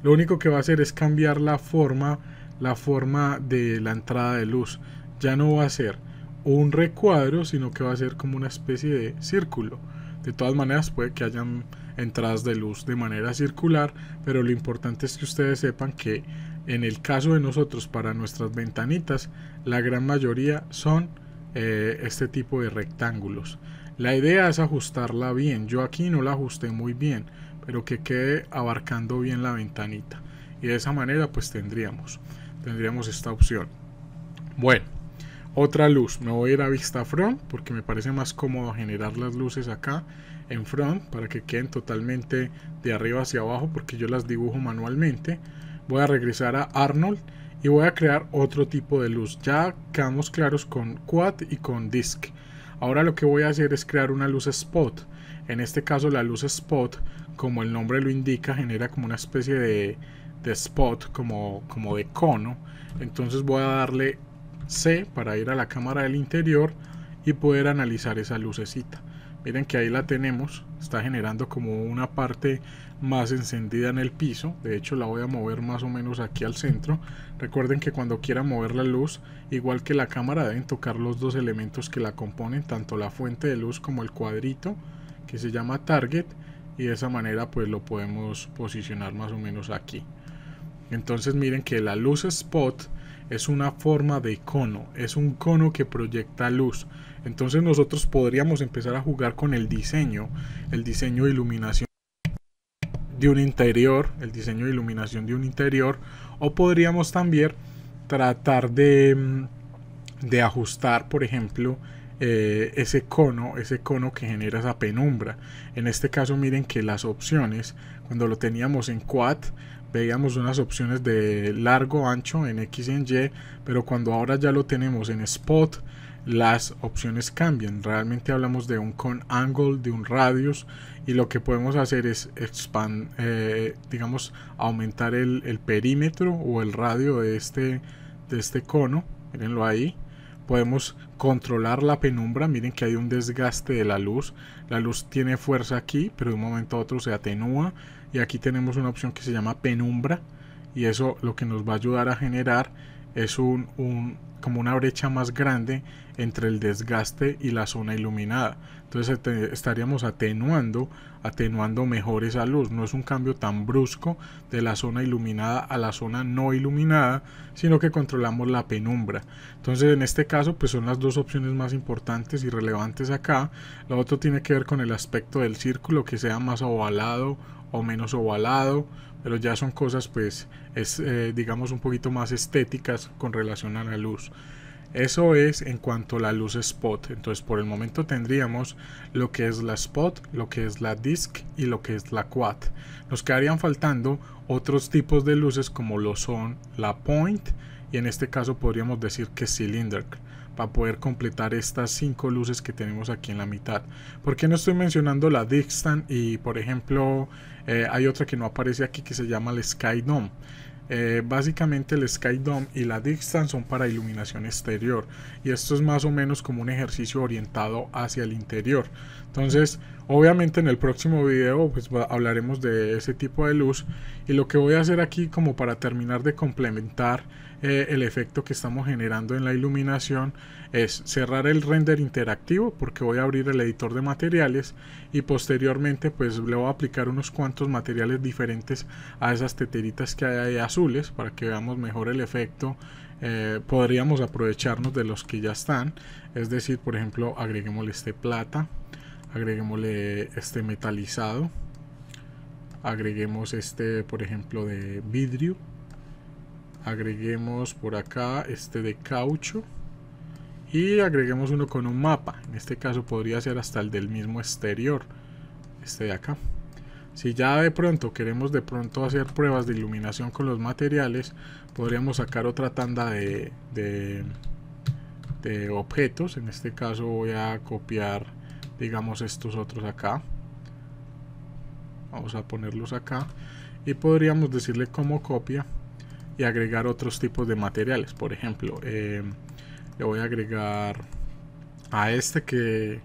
Lo único que va a hacer es cambiar la forma la forma de la entrada de luz. Ya no va a ser un recuadro, sino que va a ser como una especie de círculo. De todas maneras puede que hayan entradas de luz de manera circular, pero lo importante es que ustedes sepan que en el caso de nosotros para nuestras ventanitas, la gran mayoría son eh, este tipo de rectángulos. La idea es ajustarla bien. Yo aquí no la ajusté muy bien, pero que quede abarcando bien la ventanita. Y de esa manera pues tendríamos tendríamos esta opción. Bueno, otra luz. Me voy a ir a vista front porque me parece más cómodo generar las luces acá en front para que queden totalmente de arriba hacia abajo porque yo las dibujo manualmente. Voy a regresar a Arnold y voy a crear otro tipo de luz. Ya quedamos claros con quad y con disk. Ahora lo que voy a hacer es crear una luz spot. En este caso la luz spot, como el nombre lo indica, genera como una especie de de spot, como, como de cono. Entonces voy a darle C para ir a la cámara del interior y poder analizar esa lucecita. Miren que ahí la tenemos, está generando como una parte más encendida en el piso. De hecho la voy a mover más o menos aquí al centro. Recuerden que cuando quieran mover la luz, igual que la cámara, deben tocar los dos elementos que la componen, tanto la fuente de luz como el cuadrito que se llama target. Y de esa manera pues lo podemos posicionar más o menos aquí. Entonces miren que la luz spot es una forma de cono, es un cono que proyecta luz. Entonces nosotros podríamos empezar a jugar con el diseño, el diseño de iluminación de un interior, el diseño de iluminación de un interior, o podríamos también tratar de, mm, de ajustar, por ejemplo, eh, ese cono, ese cono que genera esa penumbra. En este caso, miren que las opciones, cuando lo teníamos en quad, veíamos unas opciones de largo, ancho en X y en Y, pero cuando ahora ya lo tenemos en spot, las opciones cambian. Realmente hablamos de un con angle, de un radius, y lo que podemos hacer es expand, eh, digamos, aumentar el, el, perímetro o el radio de este, de este cono. Mírenlo ahí. Podemos controlar la penumbra. Miren que hay un desgaste de la luz. La luz tiene fuerza aquí, pero de un momento a otro se atenúa y aquí tenemos una opción que se llama penumbra y eso lo que nos va a ayudar a generar es un, un, como una brecha más grande entre el desgaste y la zona iluminada. Entonces estaríamos atenuando, atenuando mejor esa luz. No es un cambio tan brusco de la zona iluminada a la zona no iluminada, sino que controlamos la penumbra. Entonces en este caso pues son las dos opciones más importantes y relevantes acá. la otro tiene que ver con el aspecto del círculo, que sea más ovalado o menos ovalado, pero ya son cosas pues es, eh, digamos un poquito más estéticas con relación a la luz. Eso es en cuanto a la luz spot. Entonces por el momento tendríamos lo que es la spot, lo que es la disc y lo que es la quad. Nos quedarían faltando otros tipos de luces como lo son la point y en este caso podríamos decir que cylinder para poder completar estas cinco luces que tenemos aquí en la mitad. ¿Por qué no estoy mencionando la Dixtan? Y por ejemplo, eh, hay otra que no aparece aquí que se llama el Sky Dome. Eh, básicamente el Sky Dome y la Dixtan son para iluminación exterior y esto es más o menos como un ejercicio orientado hacia el interior. Entonces, Obviamente en el próximo video pues hablaremos de ese tipo de luz y lo que voy a hacer aquí como para terminar de complementar eh, el efecto que estamos generando en la iluminación es cerrar el render interactivo porque voy a abrir el editor de materiales y posteriormente pues le voy a aplicar unos cuantos materiales diferentes a esas teteritas que hay azules para que veamos mejor el efecto eh, podríamos aprovecharnos de los que ya están es decir por ejemplo agreguemos este plata agreguémosle este metalizado agreguemos este por ejemplo de vidrio agreguemos por acá este de caucho y agreguemos uno con un mapa en este caso podría ser hasta el del mismo exterior este de acá si ya de pronto queremos de pronto hacer pruebas de iluminación con los materiales podríamos sacar otra tanda de, de, de objetos en este caso voy a copiar digamos estos otros acá vamos a ponerlos acá y podríamos decirle como copia y agregar otros tipos de materiales por ejemplo eh, le voy a agregar a este que,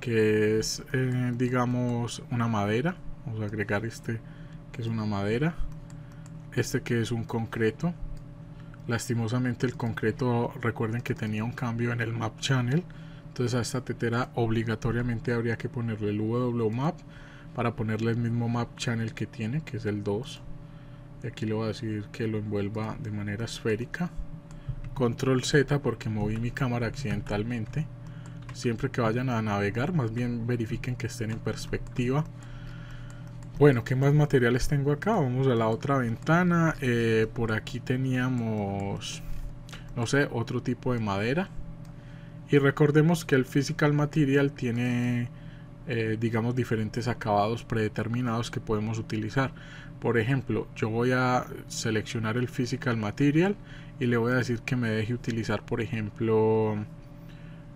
que es eh, digamos una madera vamos a agregar este que es una madera este que es un concreto lastimosamente el concreto recuerden que tenía un cambio en el map channel entonces a esta tetera obligatoriamente habría que ponerle el WMAP para ponerle el mismo map channel que tiene, que es el 2. Y aquí le voy a decir que lo envuelva de manera esférica. Control Z porque moví mi cámara accidentalmente. Siempre que vayan a navegar, más bien verifiquen que estén en perspectiva. Bueno, ¿qué más materiales tengo acá? Vamos a la otra ventana. Eh, por aquí teníamos, no sé, otro tipo de madera. Y recordemos que el physical material tiene, eh, digamos, diferentes acabados predeterminados que podemos utilizar. Por ejemplo, yo voy a seleccionar el physical material y le voy a decir que me deje utilizar, por ejemplo,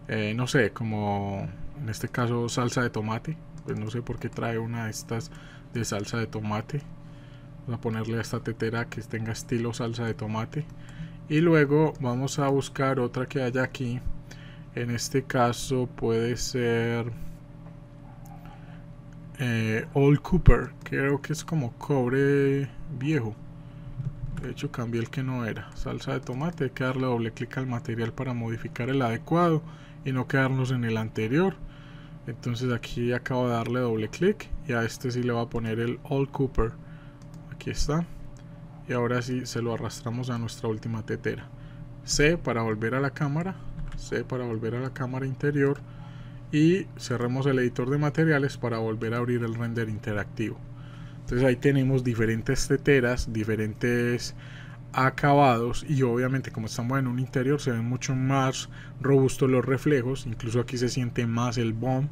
eh, no sé, como en este caso salsa de tomate. Pues no sé por qué trae una de estas de salsa de tomate. Vamos a ponerle a esta tetera que tenga estilo salsa de tomate. Y luego vamos a buscar otra que haya aquí en este caso puede ser eh, Old Cooper. Creo que es como cobre viejo. De hecho cambié el que no era. Salsa de tomate. Hay que darle doble clic al material para modificar el adecuado y no quedarnos en el anterior. Entonces aquí acabo de darle doble clic y a este sí le va a poner el Old Cooper. Aquí está. Y ahora sí se lo arrastramos a nuestra última tetera. C para volver a la cámara para volver a la cámara interior y cerremos el editor de materiales para volver a abrir el render interactivo. Entonces ahí tenemos diferentes teteras, diferentes acabados y obviamente como estamos en un interior se ven mucho más robustos los reflejos, incluso aquí se siente más el bomb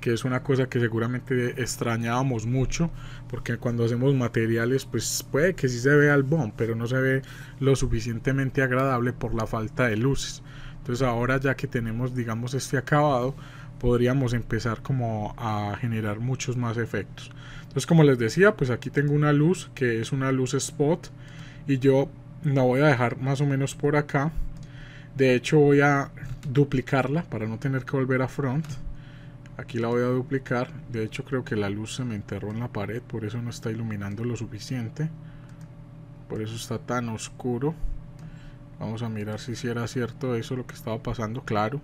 que es una cosa que seguramente extrañábamos mucho, porque cuando hacemos materiales, pues puede que sí se vea el bomb, pero no se ve lo suficientemente agradable por la falta de luces. Entonces ahora ya que tenemos digamos este acabado, podríamos empezar como a generar muchos más efectos. Entonces como les decía, pues aquí tengo una luz que es una luz spot y yo la voy a dejar más o menos por acá. De hecho voy a duplicarla para no tener que volver a front. Aquí la voy a duplicar. De hecho creo que la luz se me enterró en la pared, por eso no está iluminando lo suficiente. Por eso está tan oscuro. Vamos a mirar si era cierto eso lo que estaba pasando, claro.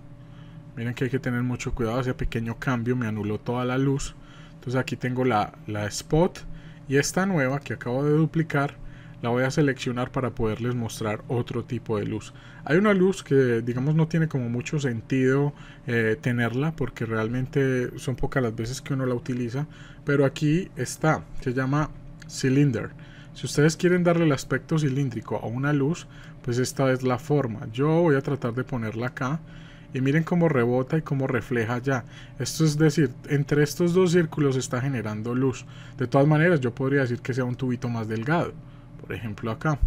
Miren que hay que tener mucho cuidado, ese pequeño cambio me anuló toda la luz. Entonces aquí tengo la, la spot y esta nueva que acabo de duplicar la voy a seleccionar para poderles mostrar otro tipo de luz. Hay una luz que digamos no tiene como mucho sentido eh, tenerla porque realmente son pocas las veces que uno la utiliza, pero aquí está, se llama cylinder. Si ustedes quieren darle el aspecto cilíndrico a una luz, pues esta es la forma. Yo voy a tratar de ponerla acá y miren cómo rebota y cómo refleja ya. Esto es decir, entre estos dos círculos está generando luz. De todas maneras, yo podría decir que sea un tubito más delgado. Por ejemplo, acá.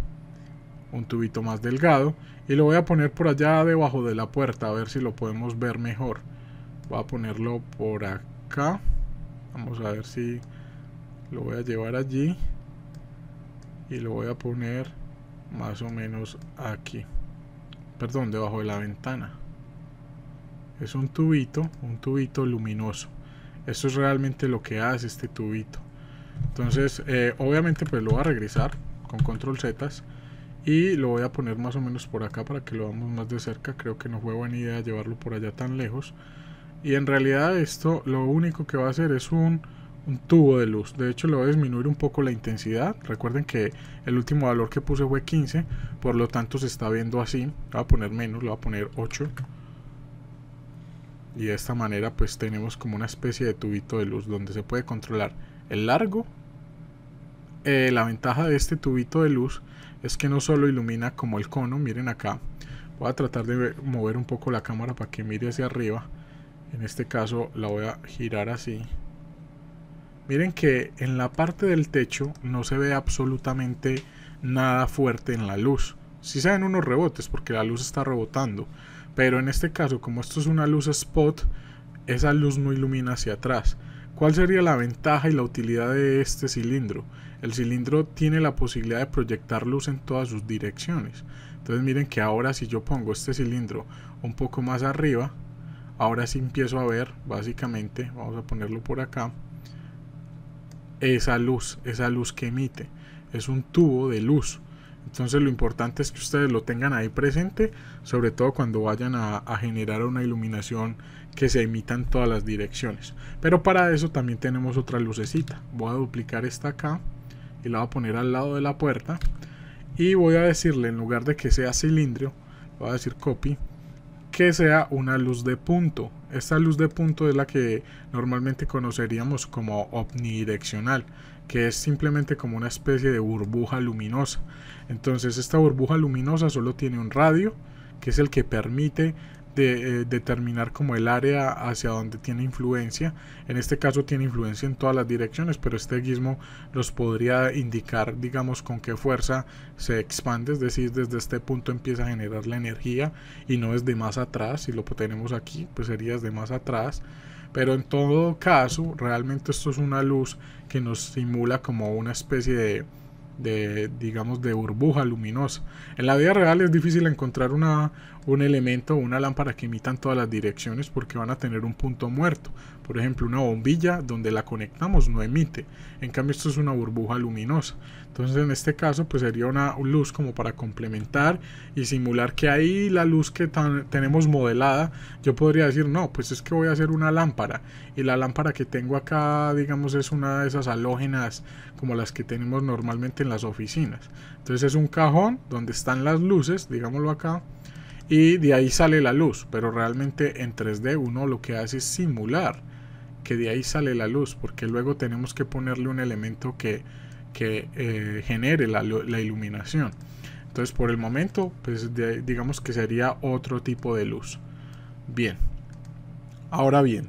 Un tubito más delgado. Y lo voy a poner por allá debajo de la puerta, a ver si lo podemos ver mejor. Voy a ponerlo por acá. Vamos a ver si lo voy a llevar allí. Y lo voy a poner más o menos aquí perdón debajo de la ventana es un tubito un tubito luminoso esto es realmente lo que hace este tubito entonces eh, obviamente pues lo voy a regresar con control z y lo voy a poner más o menos por acá para que lo veamos más de cerca creo que no fue buena idea llevarlo por allá tan lejos y en realidad esto lo único que va a hacer es un un tubo de luz. De hecho, le voy a disminuir un poco la intensidad. Recuerden que el último valor que puse fue 15, por lo tanto se está viendo así. le voy a poner menos, le voy a poner 8. Y de esta manera pues tenemos como una especie de tubito de luz donde se puede controlar el largo. Eh, la ventaja de este tubito de luz es que no solo ilumina como el cono, miren acá. Voy a tratar de mover un poco la cámara para que mire hacia arriba. En este caso la voy a girar así Miren que en la parte del techo no se ve absolutamente nada fuerte en la luz. Si sí se ven unos rebotes porque la luz está rebotando. Pero en este caso, como esto es una luz spot, esa luz no ilumina hacia atrás. ¿Cuál sería la ventaja y la utilidad de este cilindro? El cilindro tiene la posibilidad de proyectar luz en todas sus direcciones. Entonces miren que ahora si yo pongo este cilindro un poco más arriba, ahora sí empiezo a ver, básicamente, vamos a ponerlo por acá, esa luz, esa luz que emite. Es un tubo de luz. Entonces lo importante es que ustedes lo tengan ahí presente, sobre todo cuando vayan a, generar una iluminación que se emita en todas las direcciones. Pero para eso también tenemos otra lucecita. Voy a duplicar esta acá y la voy a poner al lado de la puerta. Y voy a decirle, en lugar de que sea cilindro, voy a decir copy que sea una luz de punto. Esta luz de punto es la que normalmente conoceríamos como omnidireccional, que es simplemente como una especie de burbuja luminosa. Entonces esta burbuja luminosa solo tiene un radio, que es el que permite de eh, determinar como el área hacia donde tiene influencia. En este caso tiene influencia en todas las direcciones, pero este guismo los podría indicar, digamos, con qué fuerza se expande, es decir, desde este punto empieza a generar la energía y no es de más atrás. Si lo tenemos aquí, pues sería de más atrás. Pero en todo caso, realmente esto es una luz que nos simula como una especie de de, digamos, de burbuja luminosa. En la vida real es difícil encontrar una, un elemento una lámpara que imitan todas las direcciones porque van a tener un punto muerto. Por ejemplo, una bombilla donde la conectamos no emite. En cambio, esto es una burbuja luminosa. Entonces, en este caso, pues sería una luz como para complementar y simular que ahí la luz que tenemos modelada, yo podría decir, no, pues es que voy a hacer una lámpara y la lámpara que tengo acá digamos es una de esas halógenas como las que tenemos normalmente en las oficinas entonces es un cajón donde están las luces digámoslo acá y de ahí sale la luz pero realmente en 3D uno lo que hace es simular que de ahí sale la luz porque luego tenemos que ponerle un elemento que, que eh, genere la, iluminación entonces por el momento, pues digamos que sería otro tipo de luz. Bien. Ahora bien,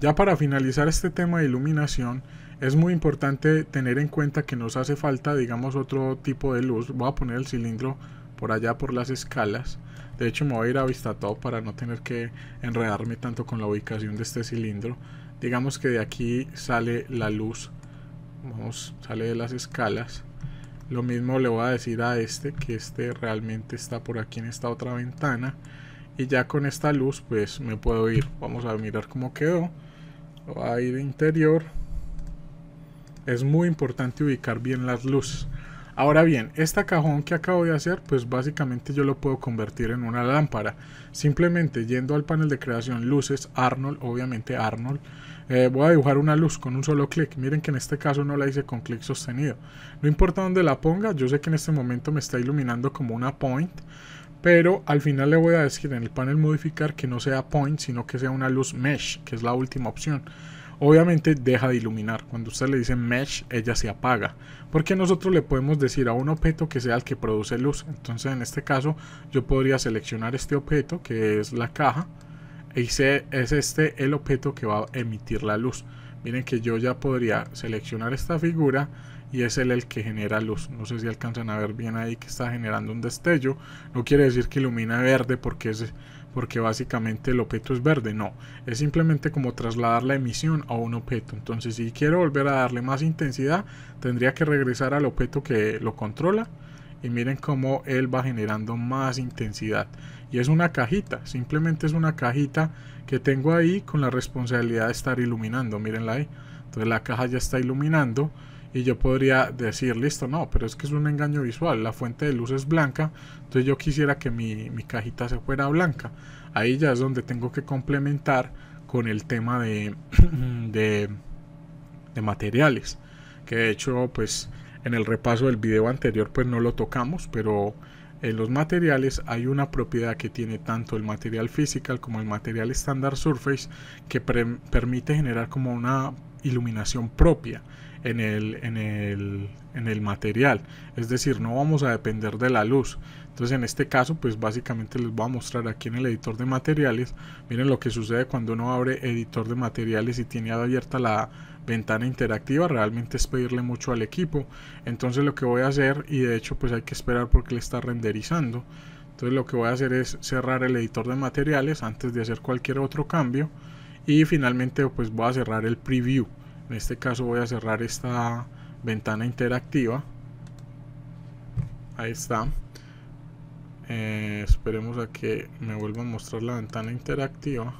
ya para finalizar este tema de iluminación, es muy importante tener en cuenta que nos hace falta, digamos, otro tipo de luz. Voy a poner el cilindro por allá por las escalas. De hecho, me voy a ir a para no tener que enredarme tanto con la ubicación de este cilindro. Digamos que de aquí sale la luz. Vamos, sale de las escalas. Lo mismo le voy a decir a este, que este realmente está por aquí en esta otra ventana. Y ya con esta luz, pues me puedo ir. Vamos a mirar cómo quedó ahí de interior, es muy importante ubicar bien las luces. Ahora bien, este cajón que acabo de hacer, pues básicamente yo lo puedo convertir en una lámpara. Simplemente yendo al panel de creación luces, Arnold, obviamente Arnold, eh, voy a dibujar una luz con un solo clic. Miren que en este caso no la hice con clic sostenido. No importa dónde la ponga, yo sé que en este momento me está iluminando como una point, pero al final le voy a decir en el panel modificar que no sea point, sino que sea una luz mesh, que es la última opción. Obviamente deja de iluminar. Cuando usted le dice mesh, ella se apaga. Porque nosotros le podemos decir a un objeto que sea el que produce luz. Entonces en este caso yo podría seleccionar este objeto que es la caja. Y es este el objeto que va a emitir la luz. Miren que yo ya podría seleccionar esta figura y es él el que genera luz. No sé si alcanzan a ver bien ahí que está generando un destello. No quiere decir que ilumina verde porque es porque básicamente el objeto es verde, no, es simplemente como trasladar la emisión a un objeto. Entonces, si quiero volver a darle más intensidad, tendría que regresar al objeto que lo controla y miren cómo él va generando más intensidad. Y es una cajita, simplemente es una cajita que tengo ahí con la responsabilidad de estar iluminando, mírenla ahí. Entonces la caja ya está iluminando y yo podría decir, listo, no, pero es que es un engaño visual, la fuente de luz es blanca, entonces yo quisiera que mi, cajita se fuera blanca. Ahí ya es donde tengo que complementar con el tema de, de, materiales, que de hecho pues en el repaso del video anterior pues no lo tocamos, pero en los materiales hay una propiedad que tiene tanto el material physical como el material estándar surface que permite generar como una iluminación propia en el, material. Es decir, no vamos a depender de la luz. Entonces en este caso, pues básicamente les voy a mostrar aquí en el editor de materiales. Miren lo que sucede cuando uno abre editor de materiales y tiene abierta la ventana interactiva. Realmente es pedirle mucho al equipo. Entonces lo que voy a hacer, y de hecho pues hay que esperar porque le está renderizando. Entonces lo que voy a hacer es cerrar el editor de materiales antes de hacer cualquier otro cambio. Y finalmente pues voy a cerrar el preview. En este caso voy a cerrar esta ventana interactiva. Ahí está. Eh, esperemos a que me vuelva a mostrar la ventana interactiva.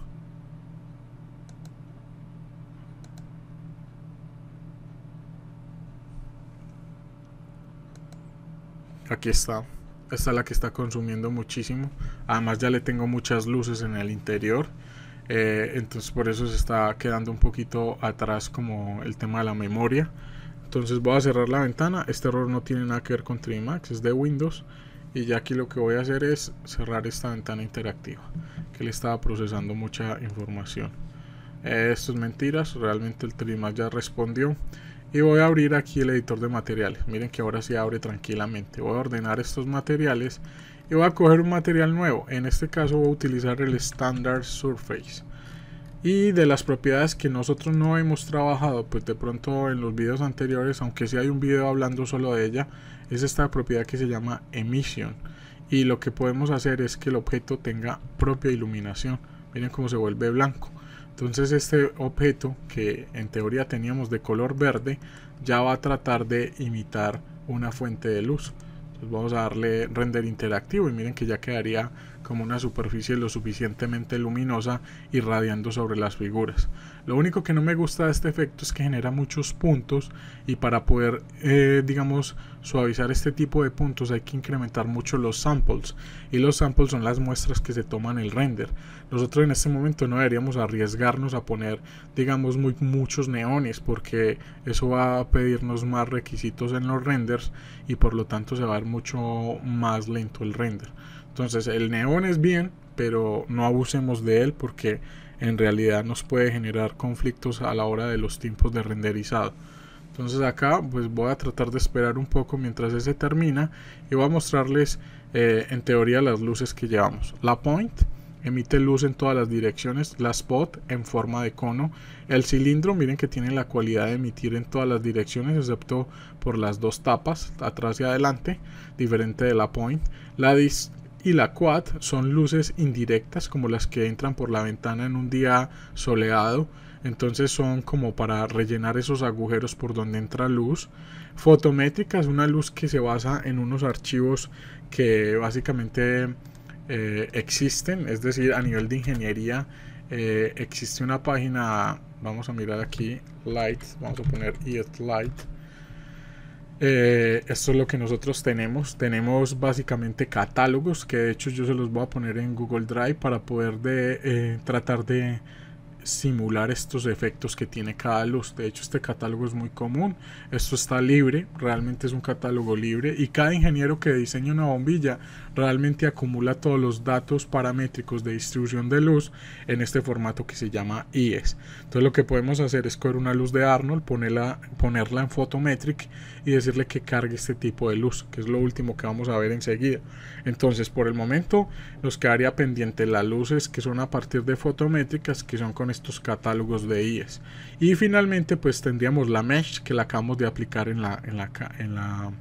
Aquí está. Esta es la que está consumiendo muchísimo. Además ya le tengo muchas luces en el interior. Eh, entonces por eso se está quedando un poquito atrás como el tema de la memoria. Entonces voy a cerrar la ventana. Este error no tiene nada que ver con Trimax, es de Windows. Y ya aquí lo que voy a hacer es cerrar esta ventana interactiva, que le estaba procesando mucha información. Eh, esto es mentiras, realmente el Trimax ya respondió. Y voy a abrir aquí el editor de materiales. Miren que ahora sí abre tranquilamente. Voy a ordenar estos materiales yo voy a coger un material nuevo. En este caso voy a utilizar el Standard Surface. Y de las propiedades que nosotros no hemos trabajado, pues de pronto en los videos anteriores, aunque sí hay un video hablando solo de ella, es esta propiedad que se llama Emission. Y lo que podemos hacer es que el objeto tenga propia iluminación. Miren cómo se vuelve blanco. Entonces este objeto que en teoría teníamos de color verde ya va a tratar de imitar una fuente de luz. Pues vamos a darle render interactivo y miren que ya quedaría como una superficie lo suficientemente luminosa irradiando sobre las figuras. Lo único que no me gusta de este efecto es que genera muchos puntos y para poder, eh, digamos, suavizar este tipo de puntos hay que incrementar mucho los samples y los samples son las muestras que se toman el render. Nosotros en este momento no deberíamos arriesgarnos a poner, digamos, muy, muchos neones porque eso va a pedirnos más requisitos en los renders y por lo tanto se va a ver mucho más lento el render. Entonces el neón es bien, pero no abusemos de él porque en realidad nos puede generar conflictos a la hora de los tiempos de renderizado. Entonces acá pues voy a tratar de esperar un poco mientras ese termina y voy a mostrarles eh, en teoría las luces que llevamos. La point emite luz en todas las direcciones, la spot en forma de cono, el cilindro miren que tiene la cualidad de emitir en todas las direcciones excepto por las dos tapas atrás y adelante, diferente de la point, la dis y la quad son luces indirectas como las que entran por la ventana en un día soleado. Entonces son como para rellenar esos agujeros por donde entra luz. Fotométrica es una luz que se basa en unos archivos que básicamente eh, existen, es decir, a nivel de ingeniería eh, existe una página, vamos a mirar aquí, Light, vamos a poner it Light eh, esto es lo que nosotros tenemos. Tenemos básicamente catálogos que de hecho yo se los voy a poner en Google Drive para poder de, eh, tratar de simular estos efectos que tiene cada luz. De hecho este catálogo es muy común. Esto está libre, realmente es un catálogo libre y cada ingeniero que diseña una bombilla realmente acumula todos los datos paramétricos de distribución de luz en este formato que se llama IES. Entonces lo que podemos hacer es coger una luz de Arnold, ponerla, ponerla en Photometric y decirle que cargue este tipo de luz, que es lo último que vamos a ver enseguida. Entonces por el momento nos quedaría pendiente las luces que son a partir de fotométricas que son con estos catálogos de IES. Y finalmente pues tendríamos la mesh que la acabamos de aplicar en la, en la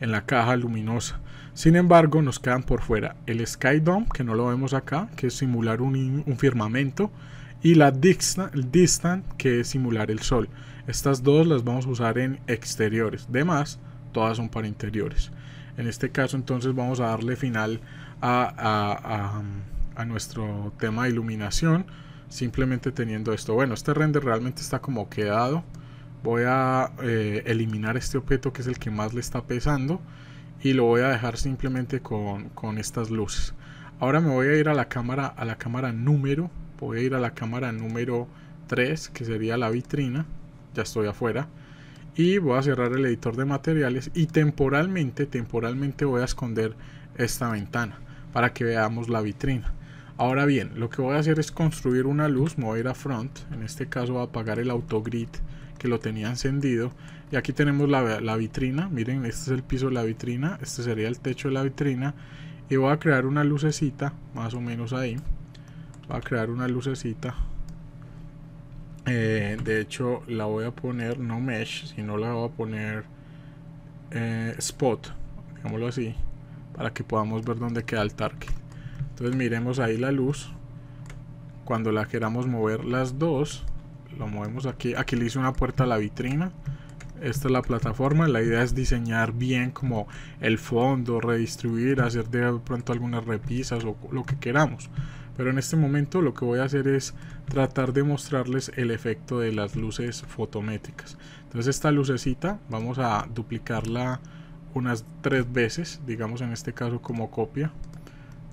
en la caja luminosa. Sin embargo, nos quedan por fuera el Sky Dome, que no lo vemos acá, que es simular un, firmamento, y la Distant, que es simular el sol. Estas dos las vamos a usar en exteriores. Demás, todas son para interiores. En este caso, entonces, vamos a darle final a, a, a nuestro tema de iluminación simplemente teniendo esto. Bueno, este render realmente está como quedado voy a eh, eliminar este objeto que es el que más le está pesando y lo voy a dejar simplemente con, estas luces ahora me voy a ir a la cámara a la cámara número voy a ir a la cámara número 3 que sería la vitrina ya estoy afuera y voy a cerrar el editor de materiales y temporalmente temporalmente voy a esconder esta ventana para que veamos la vitrina ahora bien lo que voy a hacer es construir una luz me a front en este caso voy a apagar el autogrid que lo tenía encendido. Y aquí tenemos la, vitrina, miren, este es el piso de la vitrina, este sería el techo de la vitrina. Y voy a crear una lucecita, más o menos ahí. Voy a crear una lucecita. Eh, de hecho, la voy a poner no mesh, sino la voy a poner eh, spot, digámoslo así, para que podamos ver dónde queda el target. Entonces miremos ahí la luz. Cuando la queramos mover las dos, lo movemos aquí. Aquí le hice una puerta a la vitrina. Esta es la plataforma. La idea es diseñar bien como el fondo, redistribuir, hacer de pronto algunas repisas o lo que queramos. Pero en este momento lo que voy a hacer es tratar de mostrarles el efecto de las luces fotométricas. Entonces esta lucecita vamos a duplicarla unas tres veces, digamos en este caso como copia.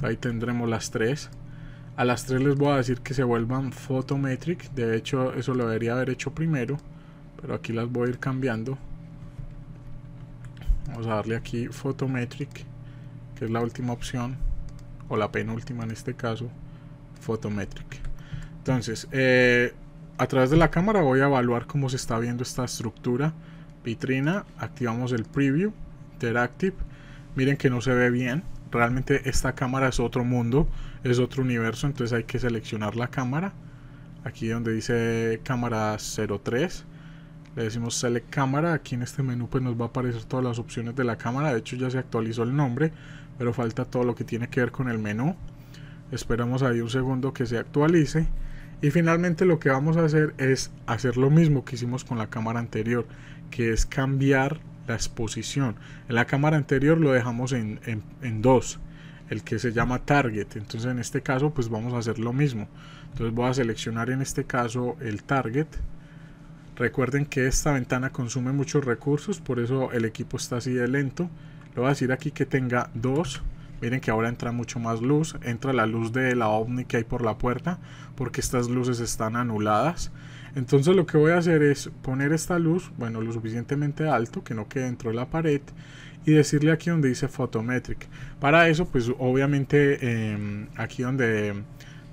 Ahí tendremos las tres. A las tres les voy a decir que se vuelvan photometric. De hecho, eso lo debería haber hecho primero. Pero aquí las voy a ir cambiando. Vamos a darle aquí photometric, que es la última opción. O la penúltima en este caso. Photometric. Entonces, eh, a través de la cámara voy a evaluar cómo se está viendo esta estructura. Vitrina, activamos el preview, interactive. Miren que no se ve bien realmente esta cámara es otro mundo, es otro universo, entonces hay que seleccionar la cámara. Aquí donde dice cámara 03, le decimos select cámara, aquí en este menú pues nos va a aparecer todas las opciones de la cámara, de hecho ya se actualizó el nombre, pero falta todo lo que tiene que ver con el menú. Esperamos ahí un segundo que se actualice. Y finalmente lo que vamos a hacer es hacer lo mismo que hicimos con la cámara anterior, que es cambiar la exposición. En la cámara anterior lo dejamos en, en, dos, el que se llama target. Entonces en este caso pues vamos a hacer lo mismo. Entonces voy a seleccionar en este caso el target. Recuerden que esta ventana consume muchos recursos, por eso el equipo está así de lento. lo voy a decir aquí que tenga dos. Miren que ahora entra mucho más luz. Entra la luz de la ovni que hay por la puerta, porque estas luces están anuladas. Entonces lo que voy a hacer es poner esta luz, bueno, lo suficientemente alto, que no quede dentro de la pared, y decirle aquí donde dice Photometric. Para eso, pues obviamente em, aquí donde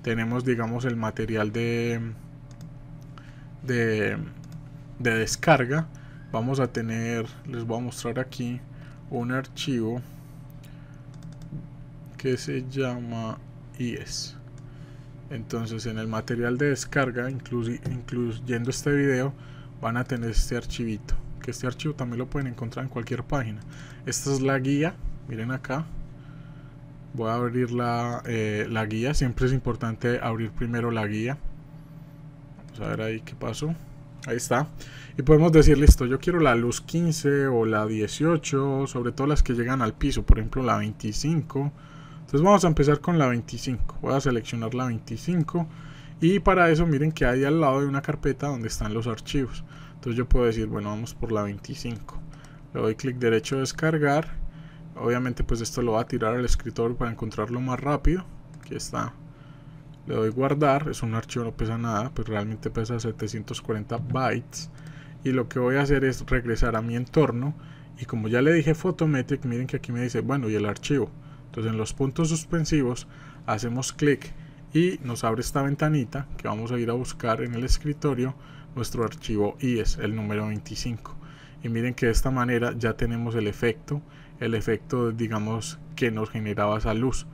tenemos, digamos, el material de, de, de descarga, vamos a tener, les voy a mostrar aquí, un archivo que se llama IS. E entonces en el material de descarga, incluyendo este video, van a tener este archivito. Que este archivo también lo pueden encontrar en cualquier página. Esta es la guía, miren acá. Voy a abrir la, eh, la guía, siempre es importante abrir primero la guía. Vamos a ver ahí qué pasó. Ahí está. Y podemos decir, listo, yo quiero la luz 15 o la 18, sobre todo las que llegan al piso, por ejemplo la 25 entonces vamos a empezar con la 25. Voy a seleccionar la 25 y para eso miren que hay al lado de una carpeta donde están los archivos. Entonces yo puedo decir, bueno, vamos por la 25. Le doy clic derecho a descargar. Obviamente pues esto lo va a tirar al escritorio para encontrarlo más rápido. Aquí está. Le doy guardar. Es un archivo, no pesa nada. Pues realmente pesa 740 bytes. Y lo que voy a hacer es regresar a mi entorno. Y como ya le dije Photometric, miren que aquí me dice, bueno, y el archivo. Entonces en los puntos suspensivos hacemos clic y nos abre esta ventanita que vamos a ir a buscar en el escritorio nuestro archivo IES, el número 25. Y miren que de esta manera ya tenemos el efecto, el efecto digamos que nos generaba esa luz.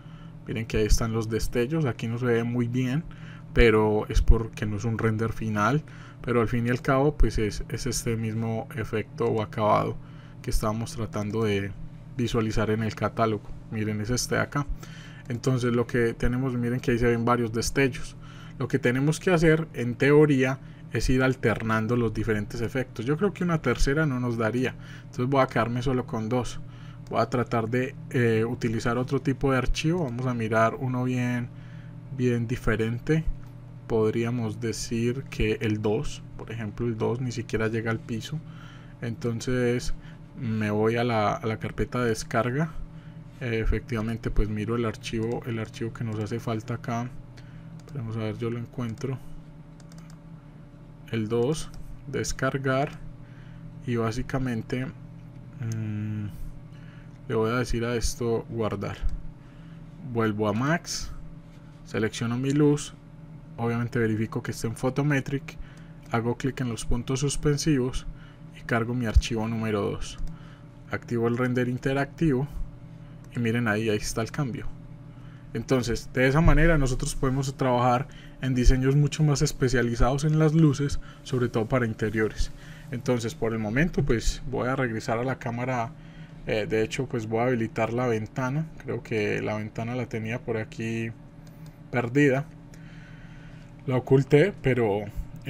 Miren que ahí están los destellos, aquí no se ve muy bien, pero es porque no es un render final, pero al fin y al cabo pues es, es este mismo efecto o acabado que estábamos tratando de visualizar en el catálogo miren es este de acá entonces lo que tenemos miren que ahí se ven varios destellos lo que tenemos que hacer en teoría es ir alternando los diferentes efectos yo creo que una tercera no nos daría entonces voy a quedarme solo con dos voy a tratar de eh, utilizar otro tipo de archivo vamos a mirar uno bien bien diferente podríamos decir que el 2 por ejemplo el 2 ni siquiera llega al piso entonces me voy a la, a la carpeta de descarga efectivamente pues miro el archivo el archivo que nos hace falta acá vamos a ver yo lo encuentro el 2 descargar y básicamente mm, le voy a decir a esto guardar vuelvo a max selecciono mi luz obviamente verifico que esté en photometric hago clic en los puntos suspensivos y cargo mi archivo número 2 activo el render interactivo miren ahí, ahí está el cambio. Entonces, de esa manera nosotros podemos trabajar en diseños mucho más especializados en las luces, sobre todo para interiores. Entonces, por el momento, pues voy a regresar a la cámara. Eh, de hecho, pues voy a habilitar la ventana. Creo que la ventana la tenía por aquí perdida. La oculté, pero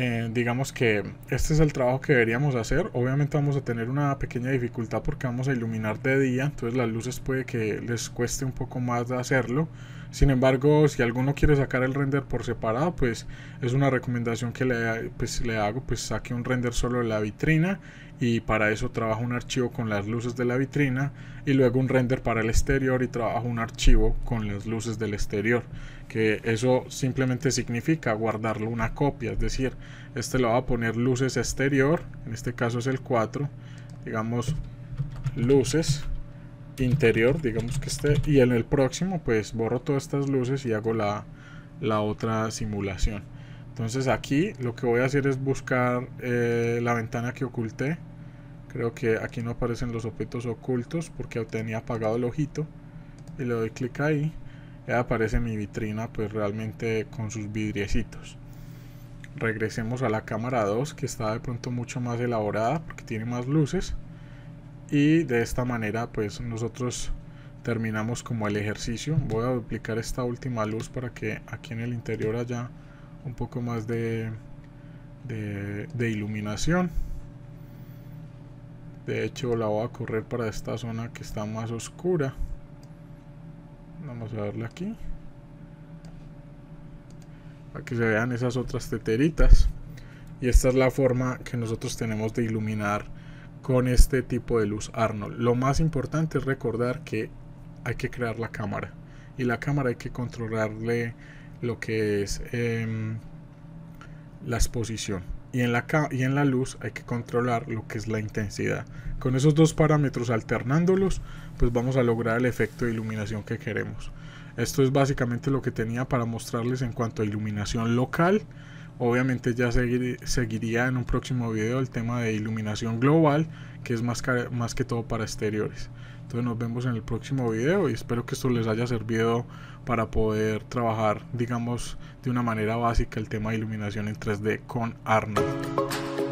eh, digamos que este es el trabajo que deberíamos hacer. Obviamente vamos a tener una pequeña dificultad porque vamos a iluminar de día, entonces las luces puede que les cueste un poco más de hacerlo. Sin embargo, si alguno quiere sacar el render por separado, pues es una recomendación que le, pues, le hago, pues saque un render solo de la vitrina y para eso trabajo un archivo con las luces de la vitrina y luego un render para el exterior y trabajo un archivo con las luces del exterior que eso simplemente significa guardarlo una copia es decir este lo va a poner luces exterior en este caso es el 4 digamos luces interior, digamos que esté y en el próximo pues borro todas estas luces y hago la, la otra simulación. Entonces aquí lo que voy a hacer es buscar eh, la ventana que oculté. Creo que aquí no aparecen los objetos ocultos porque tenía apagado el ojito. Y le doy clic ahí. Y aparece mi vitrina pues realmente con sus vidriecitos. Regresemos a la cámara 2 que está de pronto mucho más elaborada porque tiene más luces y de esta manera pues nosotros terminamos como el ejercicio voy a duplicar esta última luz para que aquí en el interior haya un poco más de, iluminación de hecho la voy a correr para esta zona que está más oscura vamos a darle aquí para que se vean esas otras teteritas y esta es la forma que nosotros tenemos de iluminar con este tipo de luz Arnold. Lo más importante es recordar que hay que crear la cámara y la cámara hay que controlarle lo que es em, la exposición y en la, y en la luz hay que controlar lo que es la intensidad. Con esos dos parámetros alternándolos pues vamos a lograr el efecto de iluminación que queremos. Esto es básicamente lo que tenía para mostrarles en cuanto a iluminación local Obviamente ya seguir, seguiría en un próximo video el tema de iluminación global, que es más, más que todo para exteriores. Entonces nos vemos en el próximo video y espero que esto les haya servido para poder trabajar, digamos, de una manera básica el tema de iluminación en 3D con Arnold.